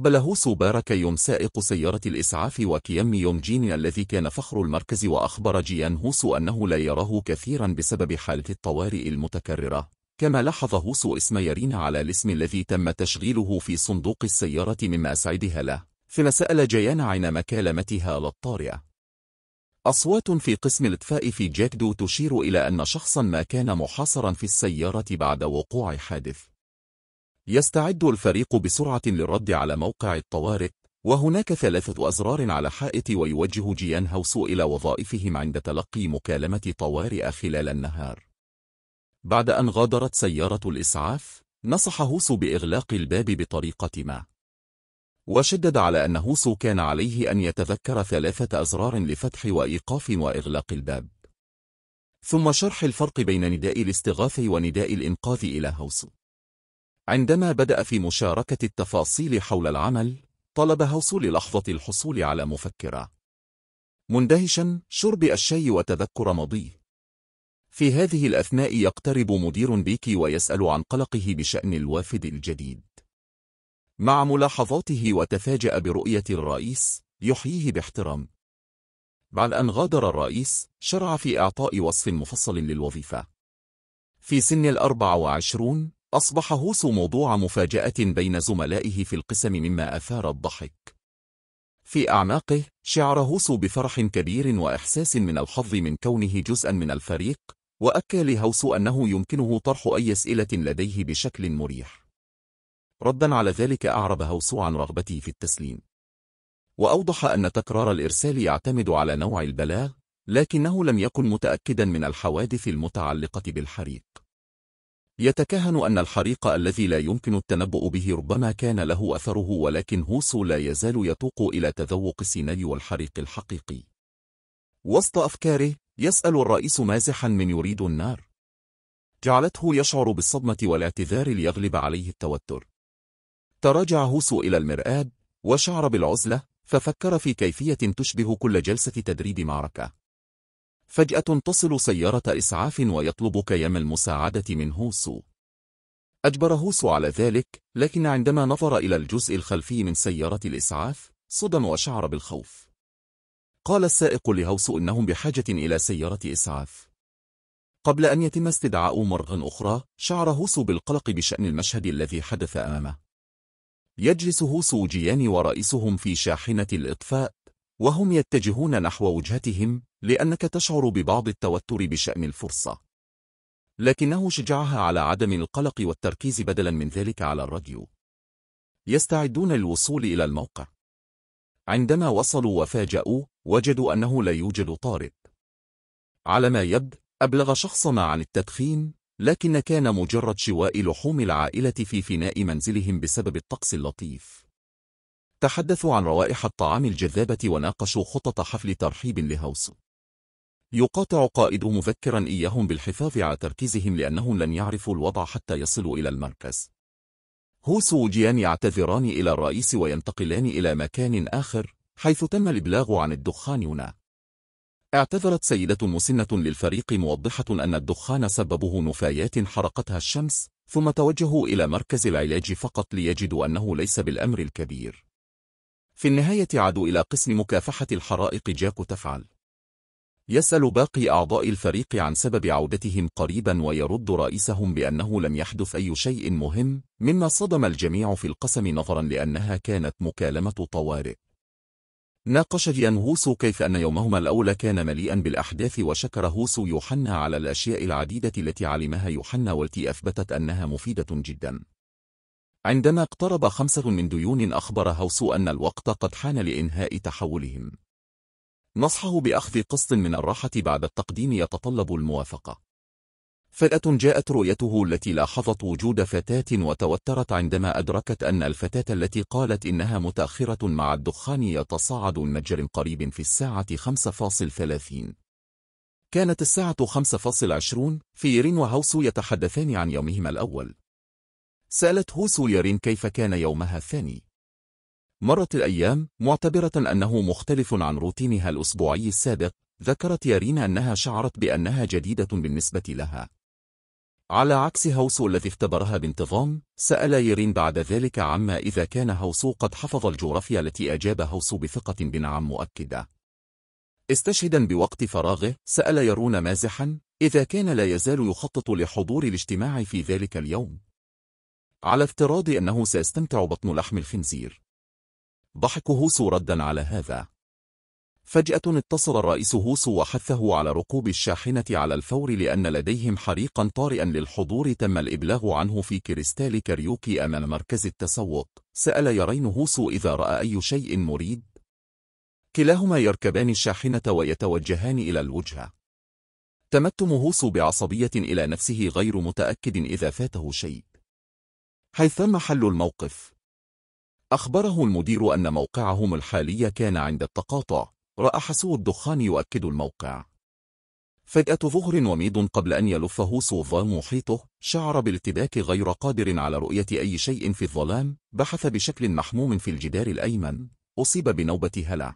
هوسو سوبارا يوم سائق سيارة الإسعاف وكيام يوم جين الذي كان فخر المركز وأخبر جيان هوسو أنه لا يراه كثيرا بسبب حالة الطوارئ المتكررة كما لاحظه سوء يارين على الاسم الذي تم تشغيله في صندوق السيارة مما أسعدها له ثم سأل جيان عن مكالمتها للطارئة أصوات في قسم الإطفاء في جاكدو تشير إلى أن شخصا ما كان محاصرا في السيارة بعد وقوع حادث يستعد الفريق بسرعة للرد على موقع الطوارئ وهناك ثلاثة أزرار على حائط ويوجه جيان هاوسو إلى وظائفهم عند تلقي مكالمة طوارئ خلال النهار بعد أن غادرت سيارة الإسعاف نصح هوسو بإغلاق الباب بطريقة ما وشدد على أن هوسو كان عليه أن يتذكر ثلاثة أزرار لفتح وإيقاف وإغلاق الباب ثم شرح الفرق بين نداء الاستغاثة ونداء الإنقاذ إلى هوسو عندما بدأ في مشاركة التفاصيل حول العمل طلب هوسو للحظة الحصول على مفكرة مندهشا شرب الشاي وتذكر ماضيه في هذه الأثناء يقترب مدير بيكي ويسأل عن قلقه بشأن الوافد الجديد مع ملاحظاته وتفاجأ برؤية الرئيس يحييه باحترام بعد أن غادر الرئيس شرع في إعطاء وصف مفصل للوظيفة في سن الأربع وعشرون أصبح هوس موضوع مفاجأة بين زملائه في القسم مما أثار الضحك في أعماقه شعر هوس بفرح كبير وإحساس من الحظ من كونه جزءا من الفريق وأكى لهوس أنه يمكنه طرح أي أسئلة لديه بشكل مريح ردا على ذلك أعرب هوس عن رغبته في التسليم وأوضح أن تكرار الإرسال يعتمد على نوع البلاغ لكنه لم يكن متأكدا من الحوادث المتعلقة بالحريق يتكهن أن الحريق الذي لا يمكن التنبؤ به ربما كان له أثره ولكن هوسو لا يزال يتوق إلى تذوق السيناريو الحريق الحقيقي وسط أفكاره يسأل الرئيس مازحا من يريد النار جعلته يشعر بالصدمة والاعتذار ليغلب عليه التوتر تراجع هوسو إلى المرآب وشعر بالعزلة ففكر في كيفية تشبه كل جلسة تدريب معركة فجأة تصل سيارة إسعاف ويطلب كيام المساعدة من هوسو أجبر هوسو على ذلك لكن عندما نظر إلى الجزء الخلفي من سيارة الإسعاف صدم وشعر بالخوف قال السائق لهوس إنهم بحاجة إلى سيارة إسعاف قبل أن يتم استدعاء مرة أخرى شعر هوس بالقلق بشأن المشهد الذي حدث أمامه يجلس هوس جياني ورئيسهم في شاحنة الإطفاء وهم يتجهون نحو وجهتهم لأنك تشعر ببعض التوتر بشأن الفرصة لكنه شجعها على عدم القلق والتركيز بدلا من ذلك على الراديو يستعدون للوصول إلى الموقع عندما وصلوا وفاجأوا وجدوا أنه لا يوجد طارق على ما يبدو أبلغ شخصنا عن التدخين لكن كان مجرد شواء لحوم العائلة في فناء منزلهم بسبب الطقس اللطيف تحدثوا عن روائح الطعام الجذابة وناقشوا خطط حفل ترحيب لهوس يقاطع قائد مذكرا إياهم بالحفاظ على تركيزهم لأنهم لن يعرفوا الوضع حتى يصلوا إلى المركز هو وجيان يعتذران إلى الرئيس وينتقلان إلى مكان آخر حيث تم الإبلاغ عن الدخان هنا اعتذرت سيدة مسنة للفريق موضحة أن الدخان سببه نفايات حرقتها الشمس ثم توجهوا إلى مركز العلاج فقط ليجدوا أنه ليس بالأمر الكبير في النهاية عادوا إلى قسم مكافحة الحرائق جاكو تفعل يسأل باقي أعضاء الفريق عن سبب عودتهم قريبا ويرد رئيسهم بأنه لم يحدث أي شيء مهم مما صدم الجميع في القسم نظرا لأنها كانت مكالمة طوارئ ناقش جيان هوسو كيف أن يومهما الأول كان مليئا بالأحداث وشكر هوسو يوحنا على الأشياء العديدة التي علمها يوحنا والتي أثبتت أنها مفيدة جدا عندما اقترب خمسة من ديون أخبر هوسو أن الوقت قد حان لإنهاء تحولهم نصحه بأخذ قسط من الراحة بعد التقديم يتطلب الموافقة فجأة جاءت رؤيته التي لاحظت وجود فتاة وتوترت عندما أدركت أن الفتاة التي قالت إنها متأخرة مع الدخان يتصاعد المتجر قريب في الساعة 5.30 كانت الساعة 5.20 في رين وهوسو يتحدثان عن يومهما الأول سألت هوسو يرين كيف كان يومها الثاني مرت الأيام معتبرة أنه مختلف عن روتينها الأسبوعي السابق ذكرت يارين أنها شعرت بأنها جديدة بالنسبة لها على عكس هوسو الذي اختبرها بانتظام سأل يارين بعد ذلك عما إذا كان هوسو قد حفظ الجغرافيا التي أجاب هوسو بثقة بنعم مؤكدة استشهدا بوقت فراغه سأل يرون مازحا إذا كان لا يزال يخطط لحضور الاجتماع في ذلك اليوم على افتراض أنه سيستمتع بطن لحم الخنزير ضحك هوسو ردا على هذا فجأة اتصل الرئيس هوسو وحثه على ركوب الشاحنة على الفور لأن لديهم حريقا طارئا للحضور تم الإبلاغ عنه في كريستال كاريوكي أمام مركز التسوق سأل يرين هوسو إذا رأى أي شيء مريد كلاهما يركبان الشاحنة ويتوجهان إلى الوجهة تمتم هوسو بعصبية إلى نفسه غير متأكد إذا فاته شيء حيث محل الموقف أخبره المدير أن موقعهم الحالي كان عند التقاطع رأى حسو الدخان يؤكد الموقع فجأة ظهر وميض قبل أن يلفه صوفا محيطه شعر بالارتباك غير قادر على رؤية أي شيء في الظلام بحث بشكل محموم في الجدار الأيمن أصيب بنوبة هلع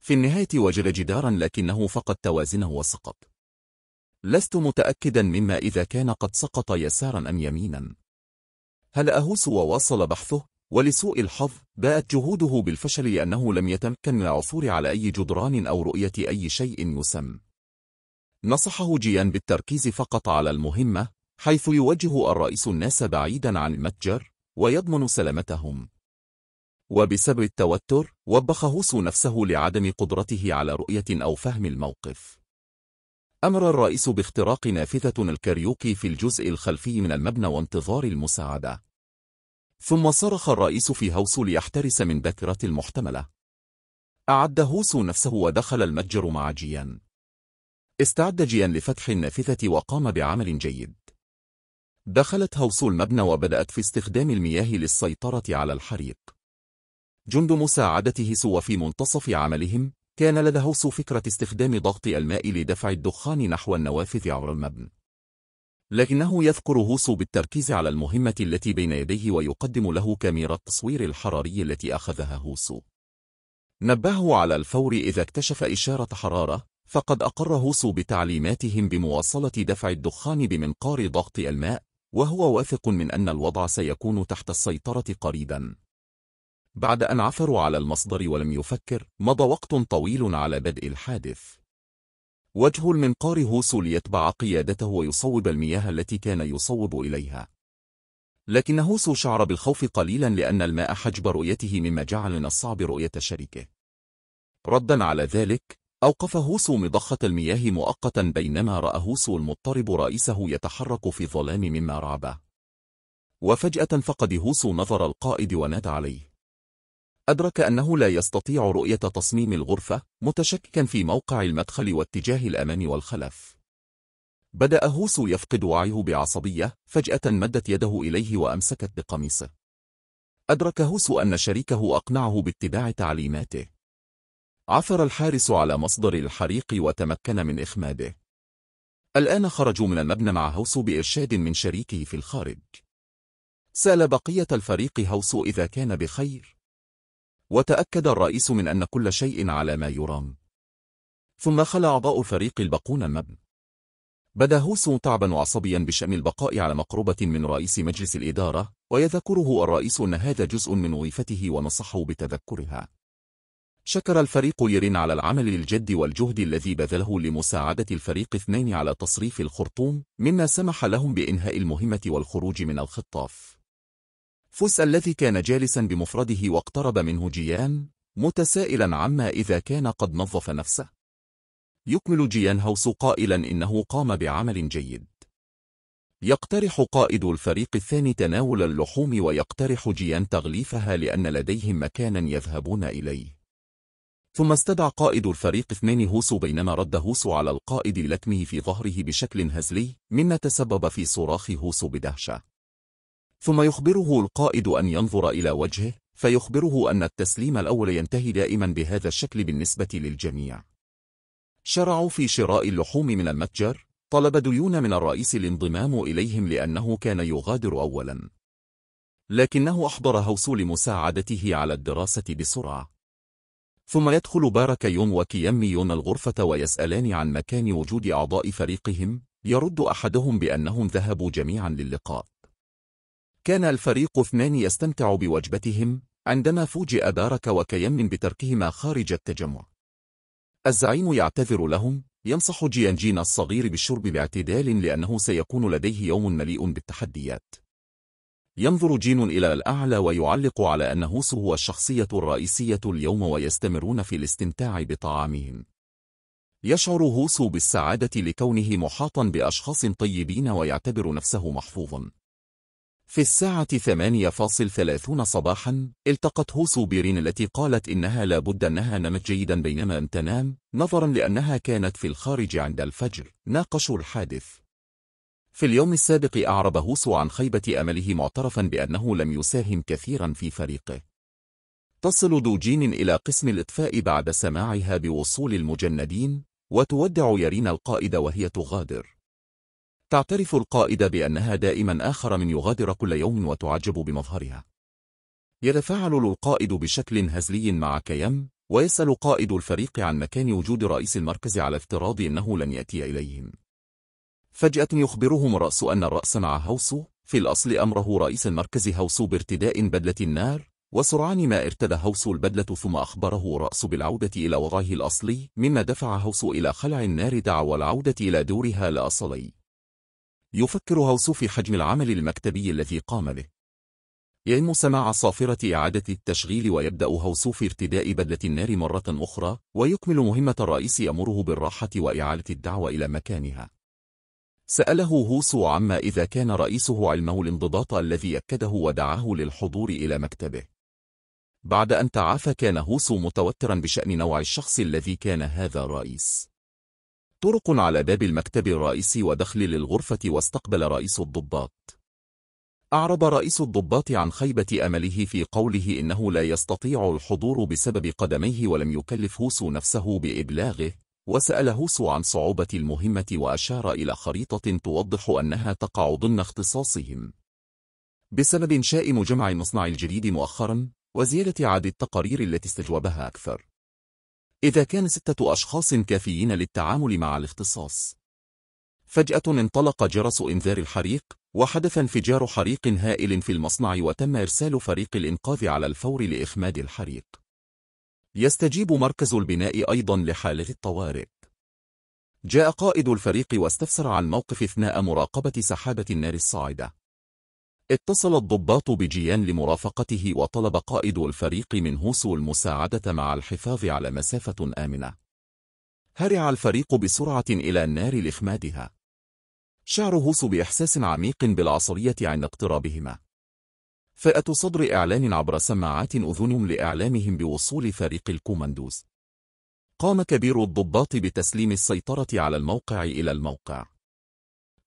في النهاية وجد جدارا لكنه فقد توازنه وسقط لست متأكدا مما إذا كان قد سقط يسارا أم يمينا هل أهوس وواصل بحثه ولسوء الحظ باءت جهوده بالفشل لأنه لم يتمكن من العثور على أي جدران أو رؤية أي شيء يسم نصحه جيان بالتركيز فقط على المهمة حيث يوجه الرئيس الناس بعيدا عن المتجر ويضمن سلامتهم وبسبب التوتر وبخ هوسو نفسه لعدم قدرته على رؤية أو فهم الموقف أمر الرئيس باختراق نافذة الكاريوكي في الجزء الخلفي من المبنى وانتظار المساعدة ثم صرخ الرئيس في هوس ليحترس من ذاكرة المحتملة أعد هوس نفسه ودخل المتجر مع جيان استعد جيان لفتح النافذة وقام بعمل جيد دخلت هوس المبنى وبدأت في استخدام المياه للسيطرة على الحريق جند مساعدته سوى في منتصف عملهم كان لدى هوس فكرة استخدام ضغط الماء لدفع الدخان نحو النوافذ عبر المبنى لكنه يذكر هوسو بالتركيز على المهمة التي بين يديه ويقدم له كاميرا التصوير الحراري التي أخذها هوسو نبهه على الفور إذا اكتشف إشارة حرارة فقد أقر هوسو بتعليماتهم بمواصلة دفع الدخان بمنقار ضغط الماء وهو واثق من أن الوضع سيكون تحت السيطرة قريبا بعد أن عثروا على المصدر ولم يفكر مضى وقت طويل على بدء الحادث وجه المنقار هوسو ليتبع قيادته ويصوب المياه التي كان يصوب إليها لكن هوسو شعر بالخوف قليلا لأن الماء حجب رؤيته مما جعل من الصعب رؤية شريكه ردا على ذلك أوقف هوسو مضخة المياه مؤقتا بينما رأى هوسو المضطرب رئيسه يتحرك في ظلام مما رعبه وفجأة فقد هوسو نظر القائد ونادى عليه أدرك أنه لا يستطيع رؤية تصميم الغرفة متشككا في موقع المدخل واتجاه الأمام والخلف بدأ هوسو يفقد وعيه بعصبية فجأة مدت يده إليه وأمسكت بقميصه أدرك هوسو أن شريكه أقنعه باتباع تعليماته عثر الحارس على مصدر الحريق وتمكن من إخماده الآن خرجوا من المبنى مع هوسو بإرشاد من شريكه في الخارج سأل بقية الفريق هوسو إذا كان بخير وتأكد الرئيس من أن كل شيء على ما يرام ثم خلى أعضاء الفريق البقون المبنى بدا هوسو تعبا وعصبيا بشأن البقاء على مقربة من رئيس مجلس الإدارة ويذكره الرئيس أن هذا جزء من وظيفته ونصحه بتذكرها شكر الفريق يرين على العمل الجد والجهد الذي بذله لمساعدة الفريق اثنين على تصريف الخرطوم مما سمح لهم بإنهاء المهمة والخروج من الخطاف فس الذي كان جالسا بمفرده واقترب منه جيان متسائلا عما إذا كان قد نظف نفسه يكمل جيان هوس قائلا إنه قام بعمل جيد يقترح قائد الفريق الثاني تناول اللحوم ويقترح جيان تغليفها لأن لديهم مكانا يذهبون إليه ثم استدعى قائد الفريق اثنين هوسو بينما رد هوسو على القائد لكمه في ظهره بشكل هزلي مما تسبب في صراخ هوسو بدهشة ثم يخبره القائد أن ينظر إلى وجهه فيخبره أن التسليم الأول ينتهي دائما بهذا الشكل بالنسبة للجميع شرعوا في شراء اللحوم من المتجر طلب ديون من الرئيس الانضمام إليهم لأنه كان يغادر أولا لكنه أحضر هوسو لمساعدته على الدراسة بسرعة ثم يدخل بارك يون وكيام يون الغرفة ويسألان عن مكان وجود أعضاء فريقهم يرد أحدهم بأنهم ذهبوا جميعا للقاء كان الفريق اثنان يستمتع بوجبتهم عندما فوجئ دارك وكيمن بتركهما خارج التجمع الزعيم يعتذر لهم ينصح جيانجين الصغير بالشرب باعتدال لأنه سيكون لديه يوم مليء بالتحديات ينظر جين إلى الأعلى ويعلق على أن هوسو هو الشخصية الرئيسية اليوم ويستمرون في الاستمتاع بطعامهم يشعر هوسو بالسعادة لكونه محاطا بأشخاص طيبين ويعتبر نفسه محفوظا في الساعة 8.30 صباحا التقت هوسو بيرين التي قالت إنها لابد أنها نمت جيدا بينما أم تنام نظرا لأنها كانت في الخارج عند الفجر ناقشوا الحادث في اليوم السابق أعرب هوسو عن خيبة أمله معترفا بأنه لم يساهم كثيرا في فريقه تصل دوجين إلى قسم الإطفاء بعد سماعها بوصول المجندين وتودع يارين القائد وهي تغادر تعترف القائدة بأنها دائما آخر من يغادر كل يوم وتعجب بمظهرها يتفاعل القائد بشكل هزلي مع كيم ويسأل قائد الفريق عن مكان وجود رئيس المركز على افتراض أنه لن يأتي إليهم فجأة يخبرهم رأس أن الرأس مع هوسو في الأصل أمره رئيس المركز هوسو بارتداء بدلة النار وسرعان ما ارتدى هوسو البدلة ثم أخبره رأس بالعودة إلى وضعه الأصلي مما دفع هوسو إلى خلع النار دعوى العودة إلى دورها الأصلي يفكر هوسو في حجم العمل المكتبي الذي قام به يئم سماع صافرة إعادة التشغيل ويبدأ هوسو في ارتداء بدلة النار مرة أخرى ويكمل مهمة الرئيس يمره بالراحة وإعالة الدعوة إلى مكانها سأله هوسو عما إذا كان رئيسه علمه الانضباط الذي أكده ودعاه للحضور إلى مكتبه. بعد أن تعافى كان هوسو متوترا بشأن نوع الشخص الذي كان هذا الرئيس. طرق على باب المكتب الرئيسي ودخل للغرفة واستقبل رئيس الضباط أعرب رئيس الضباط عن خيبة أمله في قوله إنه لا يستطيع الحضور بسبب قدميه ولم يكلف هوسو نفسه بإبلاغه وسأل هوسو عن صعوبة المهمة وأشار إلى خريطة توضح أنها تقع ضمن اختصاصهم بسبب انشاء مجمع مصنع الجديد مؤخرا وزيادة عدد التقارير التي استجوبها أكثر إذا كان ستة أشخاص كافيين للتعامل مع الاختصاص. فجأة انطلق جرس إنذار الحريق، وحدث انفجار حريق هائل في المصنع وتم إرسال فريق الإنقاذ على الفور لإخماد الحريق. يستجيب مركز البناء أيضا لحالة الطوارئ. جاء قائد الفريق واستفسر عن موقف اثناء مراقبة سحابة النار الصاعدة. اتصل الضباط بجيان لمرافقته وطلب قائد الفريق من هوسو المساعدة مع الحفاظ على مسافة آمنة. هرع الفريق بسرعة إلى النار لإخمادها. شعر هوسو بإحساس عميق بالعصرية عند اقترابهما. فئة صدر إعلان عبر سماعات أذن لإعلامهم بوصول فريق الكوماندوز. قام كبير الضباط بتسليم السيطرة على الموقع إلى الموقع.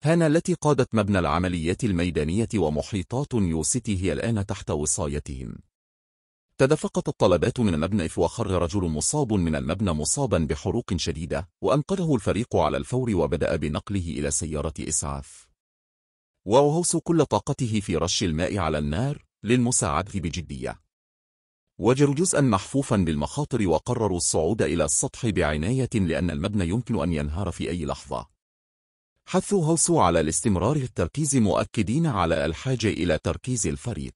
هانا التي قادت مبنى العمليات الميدانية ومحيطات يوسيتي هي الآن تحت وصايتهم تدفقت الطلبات من المبنى وخر رجل مصاب من المبنى مصابا بحروق شديدة وأنقذه الفريق على الفور وبدأ بنقله إلى سيارة إسعاف وأوهوس كل طاقته في رش الماء على النار للمساعدة بجدية وجروا جزءا محفوفا بالمخاطر وقرروا الصعود إلى السطح بعناية لأن المبنى يمكن أن ينهار في أي لحظة حثوا هوسو على الاستمرار التركيز مؤكدين على الحاجة إلى تركيز الفريق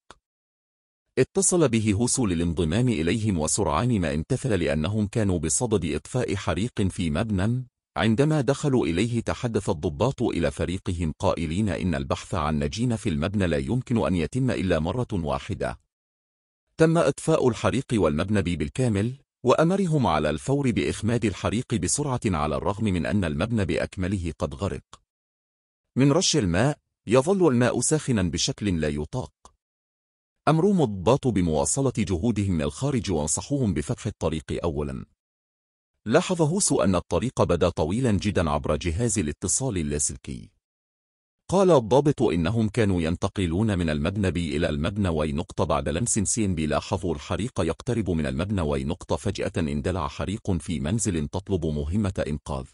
اتصل به هوسو للانضمام إليهم وسرعان ما امتثل لأنهم كانوا بصدد إطفاء حريق في مبنى عندما دخلوا إليه تحدث الضباط إلى فريقهم قائلين إن البحث عن نجين في المبنى لا يمكن أن يتم إلا مرة واحدة تم إطفاء الحريق والمبنى بالكامل وأمرهم على الفور بإخماد الحريق بسرعة على الرغم من أن المبنى بأكمله قد غرق من رش الماء يظل الماء ساخنا بشكل لا يطاق أمرهم الضباط بمواصلة جهودهم من الخارج وانصحوهم بفتح الطريق أولا لاحظ هوس أن الطريق بدا طويلا جدا عبر جهاز الاتصال اللاسلكي قال الضابط إنهم كانوا ينتقلون من المبنى إلى المبنى وي نقطة بعد لمس سين بي لاحظوا الحريق يقترب من المبنى وي نقطة فجأة اندلع حريق في منزل تطلب مهمة إنقاذ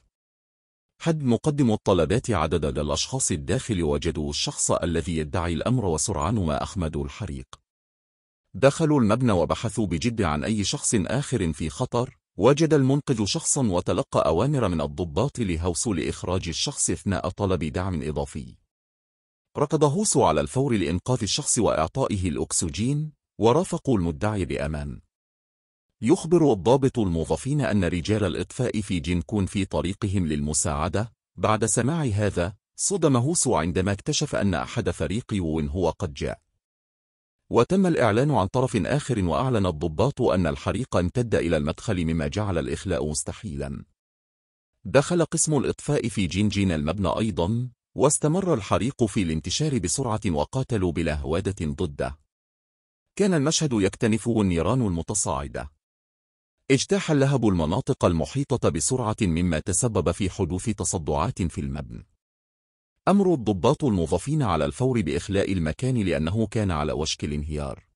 حد مقدم الطلبات عدد الأشخاص الداخل وجدوا الشخص الذي يدعي الأمر وسرعان ما أخمدوا الحريق دخلوا المبنى وبحثوا بجد عن أي شخص آخر في خطر وجد المنقذ شخصا وتلقى أوامر من الضباط لهوس لإخراج الشخص اثناء طلب دعم إضافي ركض هوسو على الفور لإنقاذ الشخص وإعطائه الأكسجين ورافقوا المدعي بأمان يخبر الضابط الموظفين أن رجال الإطفاء في جنكون في طريقهم للمساعدة بعد سماع هذا صدم هوسو عندما اكتشف أن أحد فريق وين هو قد جاء وتم الإعلان عن طرف آخر وأعلن الضباط أن الحريق امتد إلى المدخل مما جعل الإخلاء مستحيلا دخل قسم الإطفاء في جينجين المبنى أيضا واستمر الحريق في الانتشار بسرعة وقاتلوا بلا هوادة ضده كان المشهد يكتنفه النيران المتصاعدة اجتاح اللهب المناطق المحيطة بسرعة مما تسبب في حدوث تصدعات في المبنى أمر الضباط الموظفين على الفور بإخلاء المكان لأنه كان على وشك الانهيار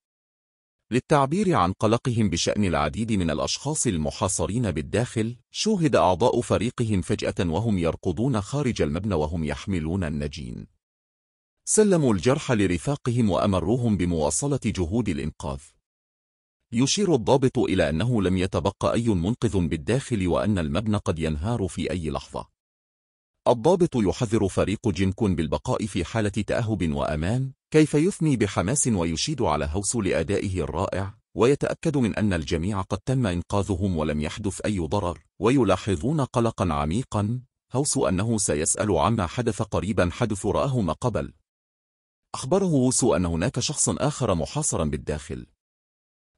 للتعبير عن قلقهم بشأن العديد من الأشخاص المحاصرين بالداخل شوهد أعضاء فريقهم فجأة وهم يركضون خارج المبنى وهم يحملون النجين سلموا الجرح لرفاقهم وأمروهم بمواصلة جهود الإنقاذ يشير الضابط إلى أنه لم يتبقى أي منقذ بالداخل وأن المبنى قد ينهار في أي لحظة الضابط يحذر فريق جنكون بالبقاء في حالة تأهب وأمان كيف يثني بحماس ويشيد على هوسول أدائه الرائع ويتأكد من أن الجميع قد تم إنقاذهم ولم يحدث أي ضرر ويلاحظون قلقا عميقا هوس أنه سيسأل عما حدث قريبا حدث رآه ما قبل أخبره هوس أن هناك شخص آخر محاصرا بالداخل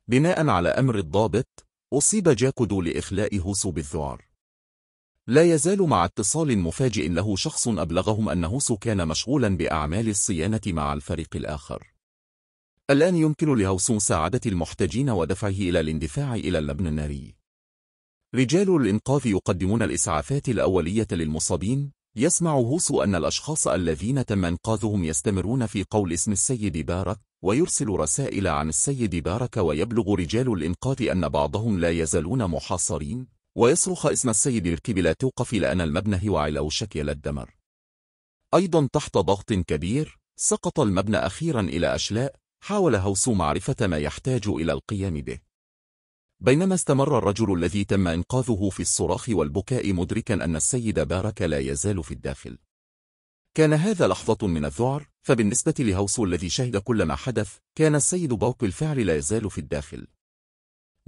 بناء على أمر الضابط أصيب جاكدو لإخلاء هوسو بالذعر لا يزال مع اتصال مفاجئ له شخص أبلغهم أن هوسو كان مشغولا بأعمال الصيانة مع الفريق الآخر الآن يمكن لهوسو مساعدة المحتاجين ودفعه إلى الاندفاع إلى اللبن الناري رجال الإنقاذ يقدمون الإسعافات الأولية للمصابين يسمع هوسو أن الأشخاص الذين تم إنقاذهم يستمرون في قول اسم السيد بارك ويرسل رسائل عن السيد بارك ويبلغ رجال الإنقاذ أن بعضهم لا يزالون محاصرين ويصرخ اسم السيد الكبي لا توقف لأن المبنى هو وشك شكل الدمر أيضا تحت ضغط كبير سقط المبنى أخيرا إلى أشلاء حاول هوسو معرفة ما يحتاج إلى القيام به بينما استمر الرجل الذي تم إنقاذه في الصراخ والبكاء مدركا أن السيد بارك لا يزال في الداخل كان هذا لحظة من الذعر فبالنسبة لهوسو الذي شهد كل ما حدث كان السيد بوك بالفعل لا يزال في الداخل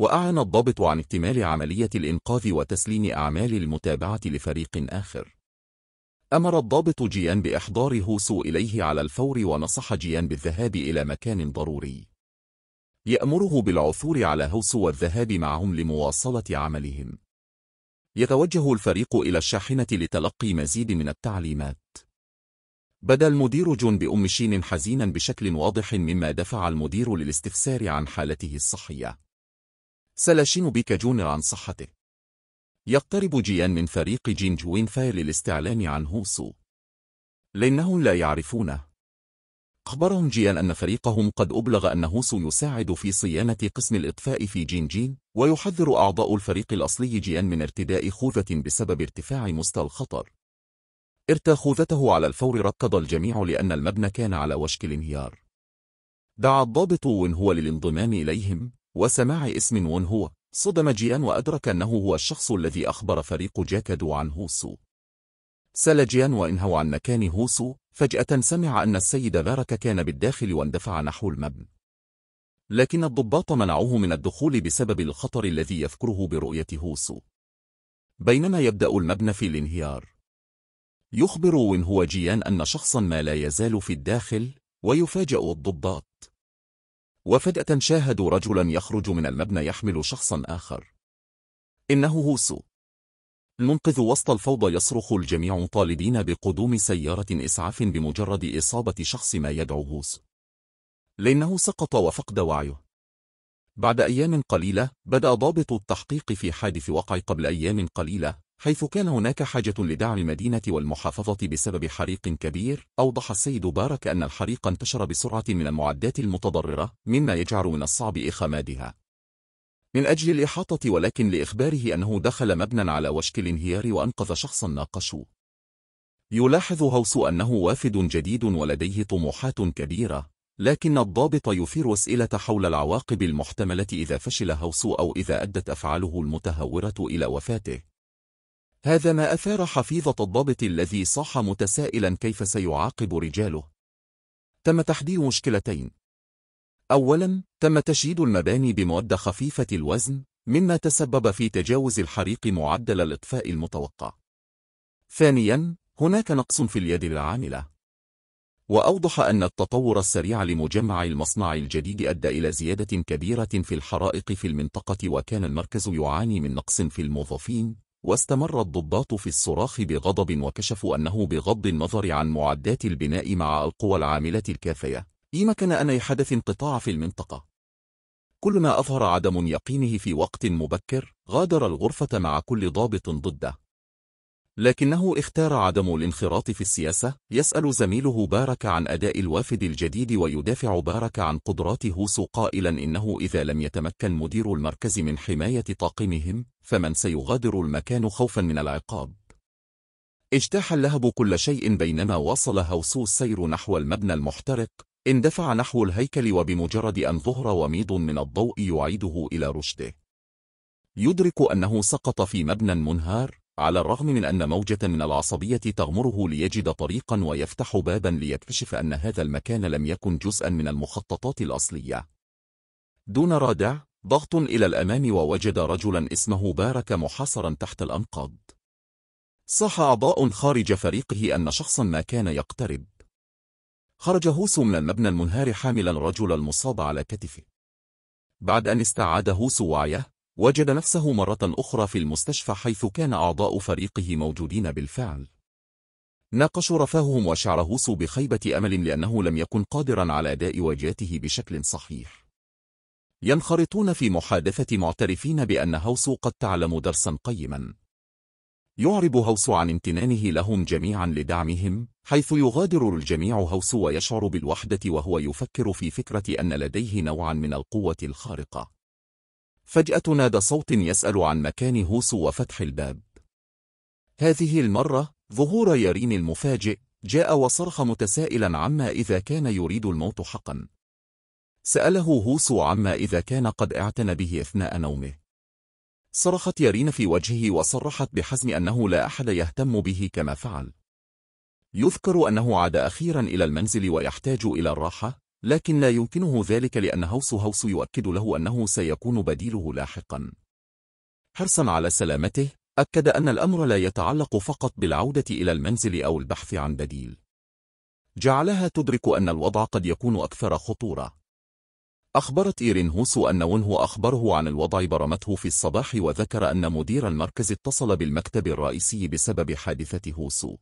وأعان الضابط عن اكتمال عملية الإنقاذ وتسليم أعمال المتابعة لفريق آخر. أمر الضابط جيان بإحضار هوسو إليه على الفور ونصح جيان بالذهاب إلى مكان ضروري. يأمره بالعثور على هوسو والذهاب معهم لمواصلة عملهم. يتوجه الفريق إلى الشاحنة لتلقي مزيد من التعليمات. بدا المدير جون بأم شين حزينا بشكل واضح مما دفع المدير للاستفسار عن حالته الصحية. سلاشين بيك جونر عن صحته يقترب جيان من فريق جوين فاي للاستعلان عن هوسو لأنهم لا يعرفونه أخبرهم جيان أن فريقهم قد أبلغ أن هوسو يساعد في صيانة قسم الإطفاء في جينجين ويحذر أعضاء الفريق الأصلي جيان من ارتداء خوذة بسبب ارتفاع مستوى الخطر ارتى خوذته على الفور ركض الجميع لأن المبنى كان على وشك الانهيار دعا الضابط وين هو للانضمام إليهم وسماع اسم هو صدم جيان وأدرك أنه هو الشخص الذي أخبر فريق جاكادو عن هوسو سال جيان وانهو عن مكان هوسو فجأة سمع أن السيد بارك كان بالداخل واندفع نحو المبنى لكن الضباط منعوه من الدخول بسبب الخطر الذي يفكره برؤية هوسو بينما يبدأ المبنى في الانهيار يخبر وين هو جيان أن شخصا ما لا يزال في الداخل ويفاجأ الضباط وفجأة شاهدوا رجلا يخرج من المبنى يحمل شخصا آخر إنه هوسو المنقذ وسط الفوضى يصرخ الجميع طالبين بقدوم سيارة إسعاف بمجرد إصابة شخص ما يدعو هوسو لأنه سقط وفقد وعيه بعد أيام قليلة بدأ ضابط التحقيق في حادث وقع قبل أيام قليلة حيث كان هناك حاجة لدعم المدينة والمحافظة بسبب حريق كبير أوضح السيد بارك أن الحريق انتشر بسرعة من المعدات المتضررة مما يجعل من الصعب إخمادها من أجل الإحاطة ولكن لإخباره أنه دخل مبنى على وشك الانهيار وأنقذ شخصا ناقشوا يلاحظ هوس أنه وافد جديد ولديه طموحات كبيرة لكن الضابط يثير أسئلة حول العواقب المحتملة إذا فشل هوس أو إذا أدت أفعاله المتهورة إلى وفاته هذا ما أثار حفيظة الضابط الذي صاح متسائلا كيف سيعاقب رجاله تم تحديد مشكلتين أولا تم تشييد المباني بمواد خفيفة الوزن مما تسبب في تجاوز الحريق معدل الإطفاء المتوقع ثانيا هناك نقص في اليد العاملة وأوضح أن التطور السريع لمجمع المصنع الجديد أدى إلى زيادة كبيرة في الحرائق في المنطقة وكان المركز يعاني من نقص في الموظفين واستمر الضباط في الصراخ بغضب وكشفوا أنه بغض النظر عن معدات البناء مع القوى العاملة الكافية يمكن إيه أن يحدث انقطاع في المنطقة كل ما أظهر عدم يقينه في وقت مبكر غادر الغرفة مع كل ضابط ضده لكنه اختار عدم الانخراط في السياسة يسأل زميله بارك عن أداء الوافد الجديد ويدافع بارك عن قدرات هوسو قائلا إنه إذا لم يتمكن مدير المركز من حماية طاقمهم فمن سيغادر المكان خوفا من العقاب اجتاح اللهب كل شيء بينما وصل هوسو السير نحو المبنى المحترق اندفع نحو الهيكل وبمجرد أن ظهر وميض من الضوء يعيده إلى رشده يدرك أنه سقط في مبنى منهار على الرغم من أن موجة من العصبية تغمره ليجد طريقا ويفتح بابا ليكتشف أن هذا المكان لم يكن جزءا من المخططات الأصلية دون رادع ضغط إلى الأمام ووجد رجلا اسمه بارك محاصرا تحت الأنقاض صح أعضاء خارج فريقه أن شخصا ما كان يقترب خرج هوس من المبنى المنهار حاملا الرجل المصاب على كتفه بعد أن استعاد هوس وعيه وجد نفسه مرة أخرى في المستشفى حيث كان أعضاء فريقه موجودين بالفعل ناقشوا رفاههم وشعر هوس بخيبة أمل لأنه لم يكن قادرا على أداء واجاته بشكل صحيح ينخرطون في محادثة معترفين بأن هوسو قد تعلم درسا قيما يعرب هوسو عن امتنانه لهم جميعا لدعمهم حيث يغادر الجميع هوسو ويشعر بالوحدة وهو يفكر في فكرة أن لديه نوعا من القوة الخارقة فجأة نادى صوت يسأل عن مكان هوسو وفتح الباب هذه المرة ظهور يارين المفاجئ جاء وصرخ متسائلا عما إذا كان يريد الموت حقا سأله هوسو عما إذا كان قد اعتنى به أثناء نومه صرخت يارين في وجهه وصرحت بحزم أنه لا أحد يهتم به كما فعل يذكر أنه عاد أخيرا إلى المنزل ويحتاج إلى الراحة لكن لا يمكنه ذلك لأن هوس هوس يؤكد له أنه سيكون بديله لاحقا حرصا على سلامته أكد أن الأمر لا يتعلق فقط بالعودة إلى المنزل أو البحث عن بديل جعلها تدرك أن الوضع قد يكون أكثر خطورة أخبرت إيرين هوسو أن ونهو أخبره عن الوضع برمته في الصباح وذكر أن مدير المركز اتصل بالمكتب الرئيسي بسبب حادثة هوسو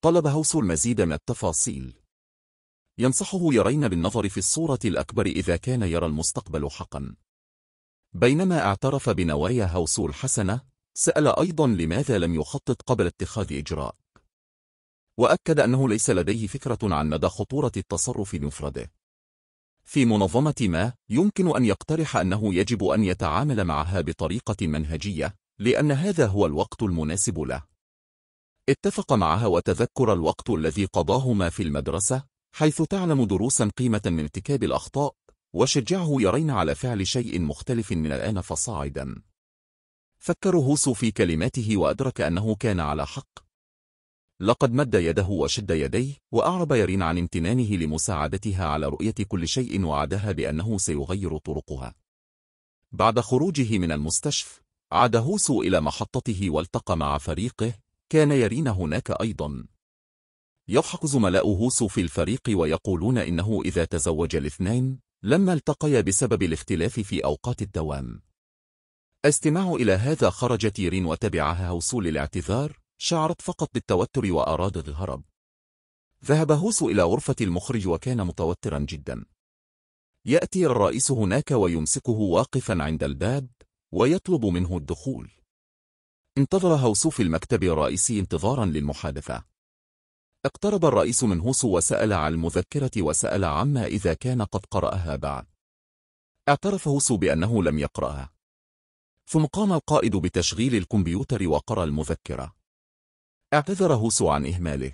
طلب هوسو المزيد من التفاصيل ينصحه يرين بالنظر في الصورة الأكبر إذا كان يرى المستقبل حقا بينما اعترف بنوايا هوسو الحسنة سأل أيضا لماذا لم يخطط قبل اتخاذ إجراء وأكد أنه ليس لديه فكرة عن مدى خطورة التصرف بمفرده في منظمة ما يمكن أن يقترح أنه يجب أن يتعامل معها بطريقة منهجية لأن هذا هو الوقت المناسب له اتفق معها وتذكر الوقت الذي قضاهما في المدرسة حيث تعلم دروسا قيمة من ارتكاب الأخطاء وشجعه يرين على فعل شيء مختلف من الآن فصاعدا فكر هوسو في كلماته وأدرك أنه كان على حق لقد مد يده وشد يديه وأعرب يرين عن امتنانه لمساعدتها على رؤية كل شيء وعدها بأنه سيغير طرقها بعد خروجه من المستشفى عاد هوسو إلى محطته والتقى مع فريقه كان يرين هناك أيضا يضحك زملاء هوسو في الفريق ويقولون إنه إذا تزوج الاثنين لما التقيا بسبب الاختلاف في أوقات الدوام استماع إلى هذا خرجت يرين وتبعها هوسو للاعتذار شعرت فقط بالتوتر وأرادت الهرب ذهب هوس إلى غرفة المخرج وكان متوترا جدا يأتي الرئيس هناك ويمسكه واقفا عند الباب ويطلب منه الدخول انتظر هوس في المكتب الرئيسي انتظارا للمحادثة اقترب الرئيس من هوس وسأل عن المذكرة وسأل عما إذا كان قد قرأها بعد اعترف هوس بأنه لم يقرأها ثم قام القائد بتشغيل الكمبيوتر وقرأ المذكرة اعتذر هوسو عن إهماله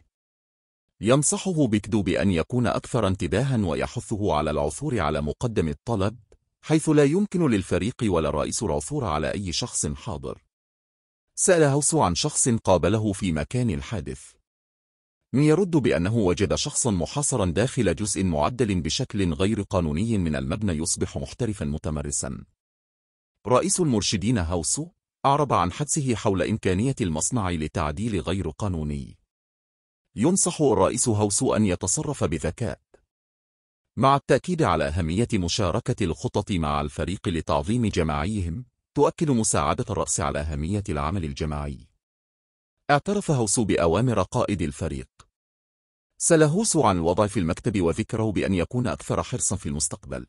ينصحه بكدوب أن يكون أكثر انتباها ويحثه على العثور على مقدم الطلب حيث لا يمكن للفريق ولا رئيس العثور على أي شخص حاضر سأل هوسو عن شخص قابله في مكان الحادث يرد بأنه وجد شخصا محاصرا داخل جزء معدل بشكل غير قانوني من المبنى يصبح محترفا متمرسا رئيس المرشدين هاوسو أعرب عن حدسه حول إمكانية المصنع لتعديل غير قانوني ينصح الرئيس هوس أن يتصرف بذكاء مع التأكيد على أهمية مشاركة الخطط مع الفريق لتعظيم جماعيهم تؤكد مساعدة الرأس على أهمية العمل الجماعي اعترف هوس بأوامر قائد الفريق سلهوس عن الوضع في المكتب وذكره بأن يكون أكثر حرصا في المستقبل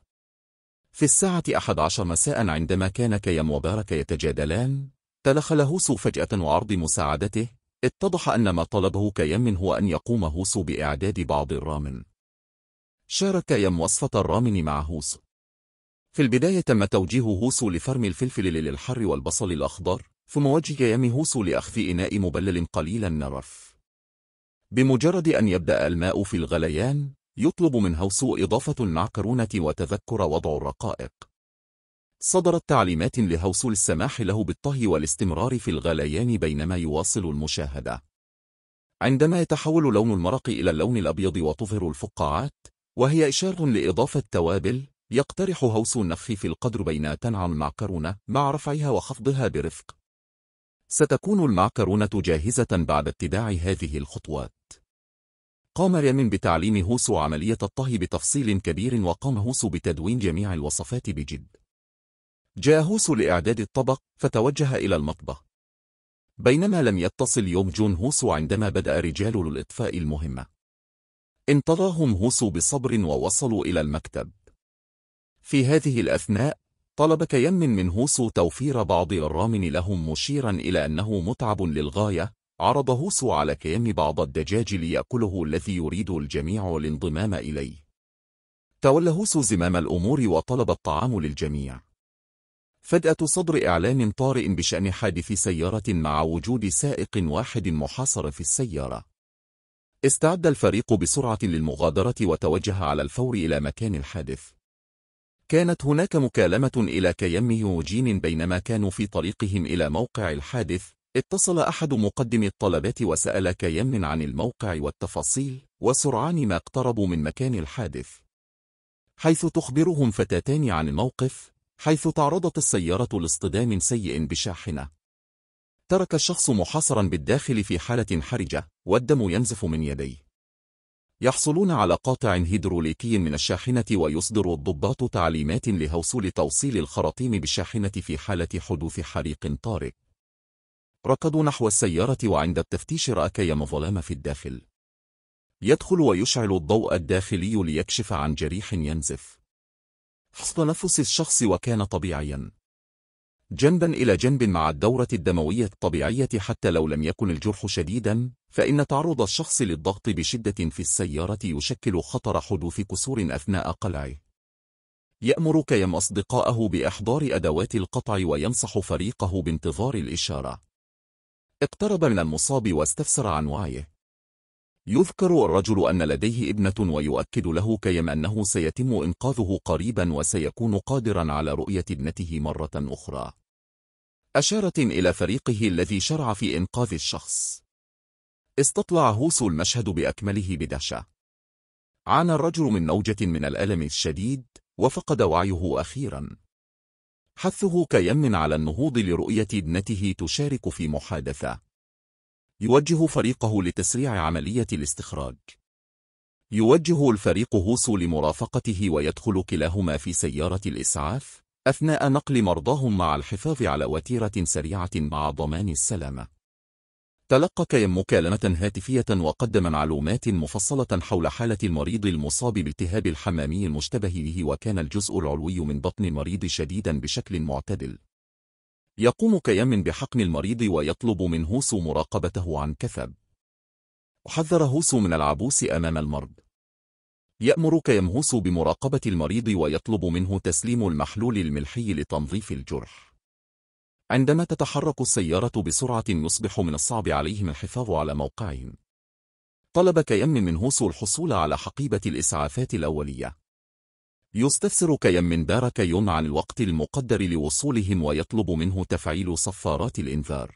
في الساعة 11 مساء عندما كان كيم وبارك يتجادلان تدخل هوسو فجأة وعرض مساعدته اتضح أن ما طلبه كيم هو أن يقوم هوسو بإعداد بعض الرامن شارك يم وصفة الرامن مع هوسو في البداية تم توجيه هوسو لفرم الفلفل للحر والبصل الأخضر ثم وجه كيم هوسو لأخفي إناء مبلل قليلا نرف بمجرد أن يبدأ الماء في الغليان يطلب من هوسو إضافة المعكرونة وتذكر وضع الرقائق صدرت تعليمات لهوسو للسماح له بالطهي والاستمرار في الغليان بينما يواصل المشاهدة عندما يتحول لون المرق إلى اللون الأبيض وتظهر الفقاعات وهي إشارة لإضافة توابل يقترح هوسو النفخ في القدر بين تنعم المعكرونة مع رفعها وخفضها برفق ستكون المعكرونة جاهزة بعد اتباع هذه الخطوات قام ريمين بتعليم هوسو عملية الطهي بتفصيل كبير وقام هوسو بتدوين جميع الوصفات بجد. جاء هوسو لإعداد الطبق فتوجه إلى المطبخ. بينما لم يتصل يوم جون هوسو عندما بدأ رجال للإطفاء المهمة. انتظرهم هوسو بصبر ووصلوا إلى المكتب. في هذه الأثناء طلب كيم من هوسو توفير بعض الرامن لهم مشيرا إلى أنه متعب للغاية عرض هوسو على كيان بعض الدجاج ليأكله الذي يريد الجميع الانضمام إليه تولى هوسو زمام الأمور وطلب الطعام للجميع فجأة صدر إعلان طارئ بشأن حادث سيارة مع وجود سائق واحد محاصر في السيارة استعد الفريق بسرعة للمغادرة وتوجه على الفور إلى مكان الحادث كانت هناك مكالمة إلى كيمي وجين بينما كانوا في طريقهم إلى موقع الحادث اتصل أحد مقدمي الطلبات وسأل كيمن عن الموقع والتفاصيل وسرعان ما اقتربوا من مكان الحادث حيث تخبرهم فتاتان عن الموقف حيث تعرضت السيارة لاصطدام سيء بشاحنة ترك الشخص محاصرا بالداخل في حالة حرجة والدم ينزف من يديه يحصلون على قاطع هيدروليكي من الشاحنة ويصدر الضباط تعليمات لهوصول توصيل الخراطيم بالشاحنة في حالة حدوث حريق طارئ ركضوا نحو السيارة وعند التفتيش رأى كيم ظلام في الداخل يدخل ويشعل الضوء الداخلي ليكشف عن جريح ينزف حصل نفس الشخص وكان طبيعيا جنبا إلى جنب مع الدورة الدموية الطبيعية حتى لو لم يكن الجرح شديدا فإن تعرض الشخص للضغط بشدة في السيارة يشكل خطر حدوث كسور أثناء قلعه يأمر كيم أصدقائه بإحضار أدوات القطع وينصح فريقه بانتظار الإشارة اقترب من المصاب واستفسر عن وعيه يذكر الرجل أن لديه ابنة ويؤكد له كيم أنه سيتم إنقاذه قريبا وسيكون قادرا على رؤية ابنته مرة أخرى أشارة إلى فريقه الذي شرع في إنقاذ الشخص استطلع هوس المشهد بأكمله بدهشة عانى الرجل من نوجة من الألم الشديد وفقد وعيه أخيراً حثه كيمن على النهوض لرؤية ابنته تشارك في محادثة يوجه فريقه لتسريع عملية الاستخراج يوجه الفريق هوسو لمرافقته ويدخل كلاهما في سيارة الإسعاف أثناء نقل مرضاهم مع الحفاظ على وتيرة سريعة مع ضمان السلامة تلقى كيم مكالمة هاتفية وقدم معلومات مفصلة حول حالة المريض المصاب بالتهاب الحمامي المشتبه به وكان الجزء العلوي من بطن المريض شديدا بشكل معتدل يقوم كيم بحقن المريض ويطلب من هوسو مراقبته عن كثب حذر هوسو من العبوس أمام المرض يأمر كيم هوسو بمراقبة المريض ويطلب منه تسليم المحلول الملحي لتنظيف الجرح عندما تتحرك السيارة بسرعة يصبح من الصعب عليهم الحفاظ على موقعهم. طلب كيمن من هوسو الحصول على حقيبة الإسعافات الأولية. يستفسر كيمن دار كيون عن الوقت المقدر لوصولهم ويطلب منه تفعيل صفارات الإنذار.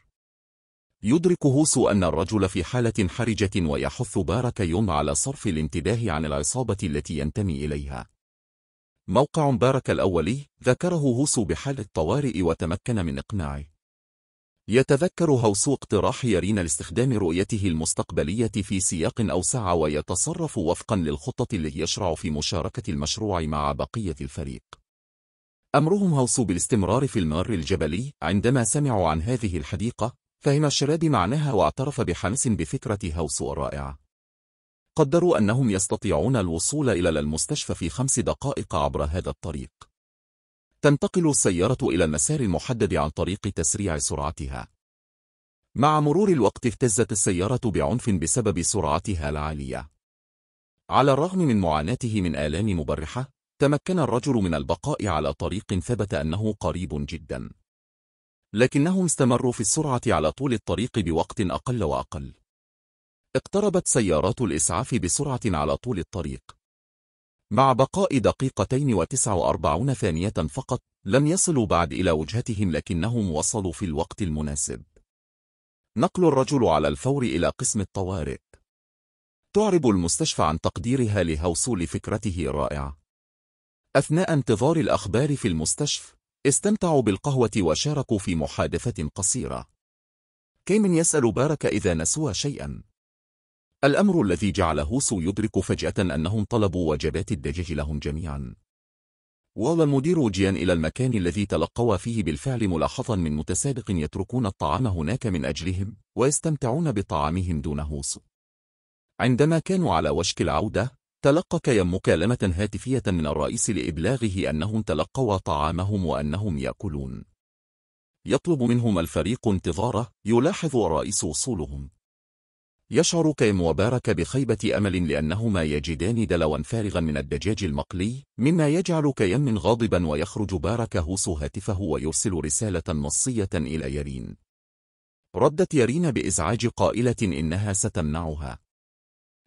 يدرك هوسو أن الرجل في حالة حرجة ويحث يون على صرف الانتباه عن العصابة التي ينتمي إليها. موقع بارك الأولي ذكره هوسو بحال الطوارئ وتمكن من إقناعه يتذكر هوسو اقتراح يارين لاستخدام رؤيته المستقبلية في سياق أوسع ويتصرف وفقا للخطة اللي يشرع في مشاركة المشروع مع بقية الفريق أمرهم هوسو بالاستمرار في المار الجبلي عندما سمعوا عن هذه الحديقة فهم الشراب معناها واعترف بحمس بفكرة هوسو الرائعة قدروا أنهم يستطيعون الوصول إلى المستشفى في خمس دقائق عبر هذا الطريق تنتقل السيارة إلى المسار المحدد عن طريق تسريع سرعتها مع مرور الوقت اهتزت السيارة بعنف بسبب سرعتها العالية على الرغم من معاناته من آلام مبرحة تمكن الرجل من البقاء على طريق ثبت أنه قريب جدا لكنهم استمروا في السرعة على طول الطريق بوقت أقل وأقل اقتربت سيارات الإسعاف بسرعة على طول الطريق مع بقاء دقيقتين وتسع وأربعون ثانية فقط لم يصلوا بعد إلى وجهتهم لكنهم وصلوا في الوقت المناسب نقل الرجل على الفور إلى قسم الطوارئ تعرب المستشفى عن تقديرها لهوصول فكرته الرائعة أثناء انتظار الأخبار في المستشفى استمتعوا بالقهوة وشاركوا في محادثة قصيرة كيمن يسأل بارك إذا نسوا شيئا الأمر الذي جعل هوسو يدرك فجأة أنهم طلبوا وجبات الدجاج لهم جميعا وهو المدير جيان إلى المكان الذي تلقوا فيه بالفعل ملاحظا من متسابق يتركون الطعام هناك من أجلهم ويستمتعون بطعامهم دون هوسو عندما كانوا على وشك العودة تلقى كيم مكالمة هاتفية من الرئيس لإبلاغه أنهم تلقوا طعامهم وأنهم يأكلون يطلب منهم الفريق انتظاره يلاحظ الرئيس وصولهم يشعر كيم وبارك بخيبة أمل لأنهما يجدان دلوا فارغا من الدجاج المقلي مما يجعل كيم غاضبا ويخرج بارك هوس هاتفه ويرسل رسالة نصية إلى يرين ردت يرين بإزعاج قائلة إنها ستمنعها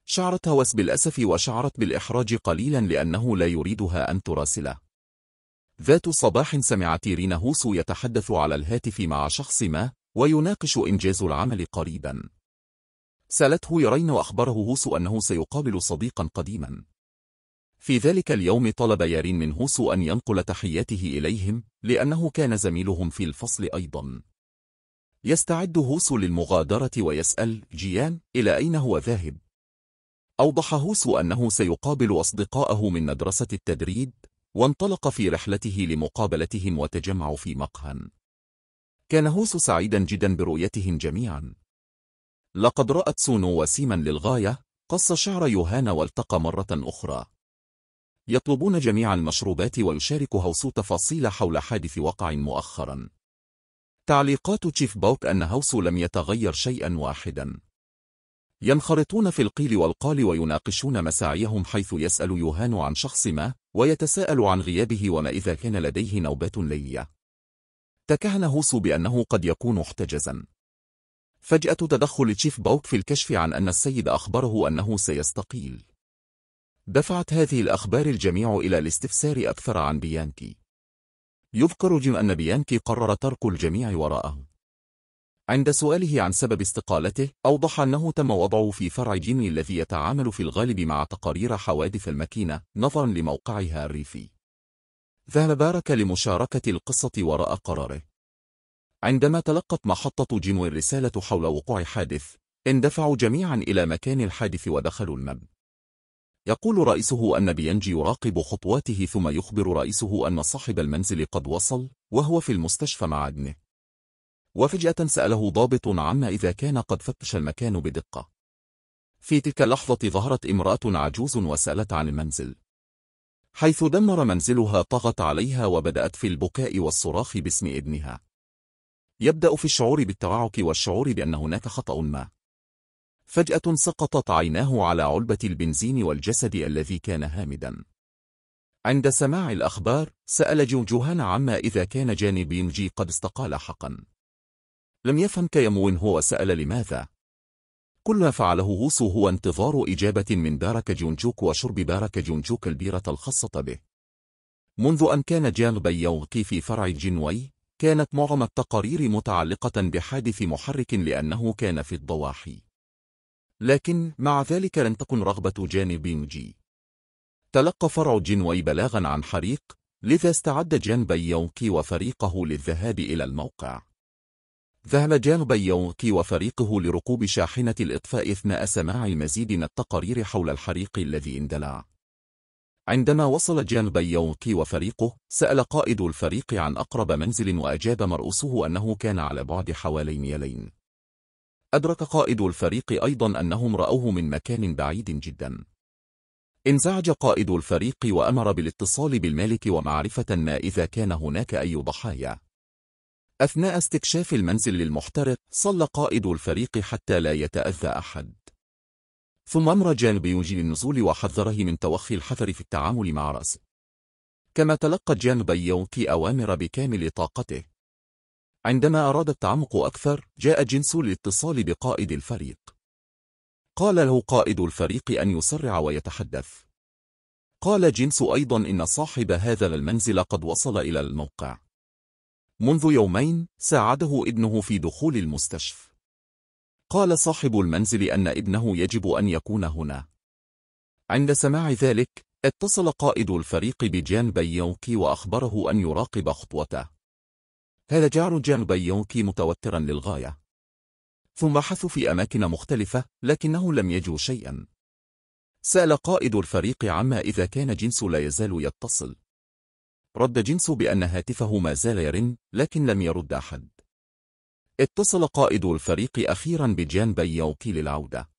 شعرت هوس بالأسف وشعرت بالإحراج قليلا لأنه لا يريدها أن تراسله ذات صباح سمعت يارين هوس يتحدث على الهاتف مع شخص ما ويناقش إنجاز العمل قريباً سالته يرين وأخبره هوسو أنه سيقابل صديقا قديما في ذلك اليوم طلب يارين من هوسو أن ينقل تحياته إليهم لأنه كان زميلهم في الفصل أيضا يستعد هوسو للمغادرة ويسأل جيان إلى أين هو ذاهب أوضح هوسو أنه سيقابل أصدقاءه من مدرسة التدريب وانطلق في رحلته لمقابلتهم وتجمعوا في مقهى كان هوسو سعيدا جدا برؤيتهم جميعا لقد رأت سونو وسيما للغاية قص شعر يوهانا والتقى مرة أخرى يطلبون جميع المشروبات ويشارك هوسو تفاصيل حول حادث وقع مؤخرا تعليقات تشيف بوك أن هوسو لم يتغير شيئا واحدا ينخرطون في القيل والقال ويناقشون مساعيهم حيث يسأل يوهان عن شخص ما ويتساءل عن غيابه وما إذا كان لديه نوبات ليلية تكهن هوسو بأنه قد يكون احتجزا فجأة تدخل تشيف باوك في الكشف عن أن السيد أخبره أنه سيستقيل دفعت هذه الأخبار الجميع إلى الاستفسار أكثر عن بيانكي يذكر جيم أن بيانكي قرر ترك الجميع وراءه عند سؤاله عن سبب استقالته أوضح أنه تم وضعه في فرع جيم الذي يتعامل في الغالب مع تقارير حوادث الماكينة نظرا لموقعها الريفي ذهب بارك لمشاركة القصة وراء قراره عندما تلقت محطة جينوي الرسالة حول وقوع حادث اندفعوا جميعا إلى مكان الحادث ودخلوا المبنى. يقول رئيسه أن بينجي يراقب خطواته ثم يخبر رئيسه أن صاحب المنزل قد وصل وهو في المستشفى مع ابنه وفجأة سأله ضابط عما إذا كان قد فتش المكان بدقة في تلك اللحظة ظهرت امرأة عجوز وسألت عن المنزل حيث دمر منزلها طغت عليها وبدأت في البكاء والصراخ باسم ابنها يبدأ في الشعور بالتوعك والشعور بأن هناك خطأ ما فجأة سقطت عيناه على علبة البنزين والجسد الذي كان هامدا عند سماع الأخبار سأل جوجوهان عما إذا كان جاني بينجي قد استقال حقا لم يفهم كيموين هو سأل لماذا كل ما فعله هوسو هو انتظار إجابة من دارك جونجوك وشرب بارك جونجوك البيرة الخاصة به منذ أن كان جان بيوغكي في فرع جنوي، كانت معظم التقارير متعلقة بحادث محرك لأنه كان في الضواحي لكن مع ذلك لم تكن رغبة جان بينجي تلقى فرع جنوي بلاغا عن حريق لذا استعد جان بيونكي وفريقه للذهاب إلى الموقع ذهب جان بيونكي وفريقه لركوب شاحنة الإطفاء أثناء سماع المزيد من التقارير حول الحريق الذي اندلع عندما وصل جان بيونكي وفريقه سأل قائد الفريق عن أقرب منزل وأجاب مرؤوسه أنه كان على بعد حوالي ميلين أدرك قائد الفريق أيضا أنهم رأوه من مكان بعيد جدا انزعج قائد الفريق وأمر بالاتصال بالمالك ومعرفة ما إذا كان هناك أي ضحايا أثناء استكشاف المنزل للمحترق صلى قائد الفريق حتى لا يتأذى أحد ثم أمر بيونجي للنزول وحذره من توخي الحذر في التعامل مع رأسه كما تلقى جان جانبيوكي أوامر بكامل طاقته عندما أراد التعمق أكثر جاء جنسو للاتصال بقائد الفريق قال له قائد الفريق أن يسرع ويتحدث قال جنسو أيضا إن صاحب هذا المنزل قد وصل إلى الموقع منذ يومين ساعده ابنه في دخول المستشفى قال صاحب المنزل أن ابنه يجب أن يكون هنا. عند سماع ذلك، اتصل قائد الفريق بجان بيونكي وأخبره أن يراقب خطوته. هذا جعل جان بيونكي متوترا للغاية. ثم بحثوا في أماكن مختلفة، لكنه لم يجو شيئا. سأل قائد الفريق عما إذا كان جنس لا يزال يتصل. رد جنس بأن هاتفه ما زال يرن، لكن لم يرد أحد. اتصل قائد الفريق أخيرا بجان بيوكي للعودة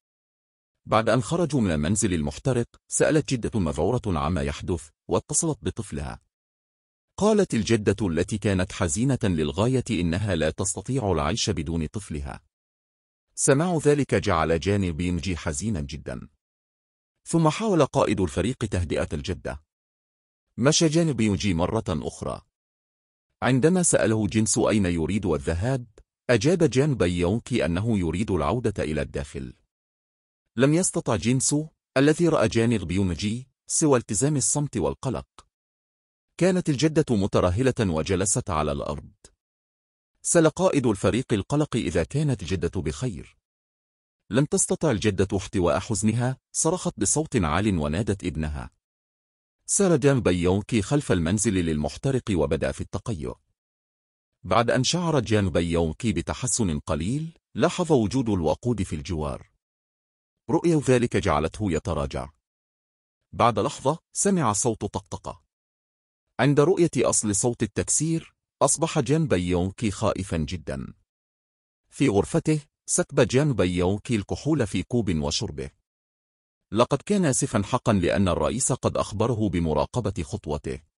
بعد أن خرجوا من المنزل المحترق سألت جدة مذعورة عما يحدث واتصلت بطفلها قالت الجدة التي كانت حزينة للغاية إنها لا تستطيع العيش بدون طفلها سماع ذلك جعل جان بينجي حزينا جدا ثم حاول قائد الفريق تهدئة الجدة مشى جان بينجي مرة أخرى عندما سأله جنس أين يريد الذهاب أجاب جان بيونكي أنه يريد العودة إلى الداخل. لم يستطع جينسو الذي رأى جان البيونجي سوى التزام الصمت والقلق. كانت الجدة مترهلة وجلست على الأرض. سل قائد الفريق القلق إذا كانت الجدة بخير. لم تستطع الجدة احتواء حزنها، صرخت بصوت عال ونادت ابنها. سار جان بيونكي خلف المنزل للمحترق وبدأ في التقيؤ. بعد أن شعر جانبي يونكي بتحسن قليل لاحظ وجود الوقود في الجوار رؤية ذلك جعلته يتراجع بعد لحظة سمع صوت طقطقة عند رؤية أصل صوت التكسير أصبح جان بيونكي خائفا جدا في غرفته سكب جان بيونكي الكحول في كوب وشربه لقد كان آسفا حقا لأن الرئيس قد أخبره بمراقبة خطوته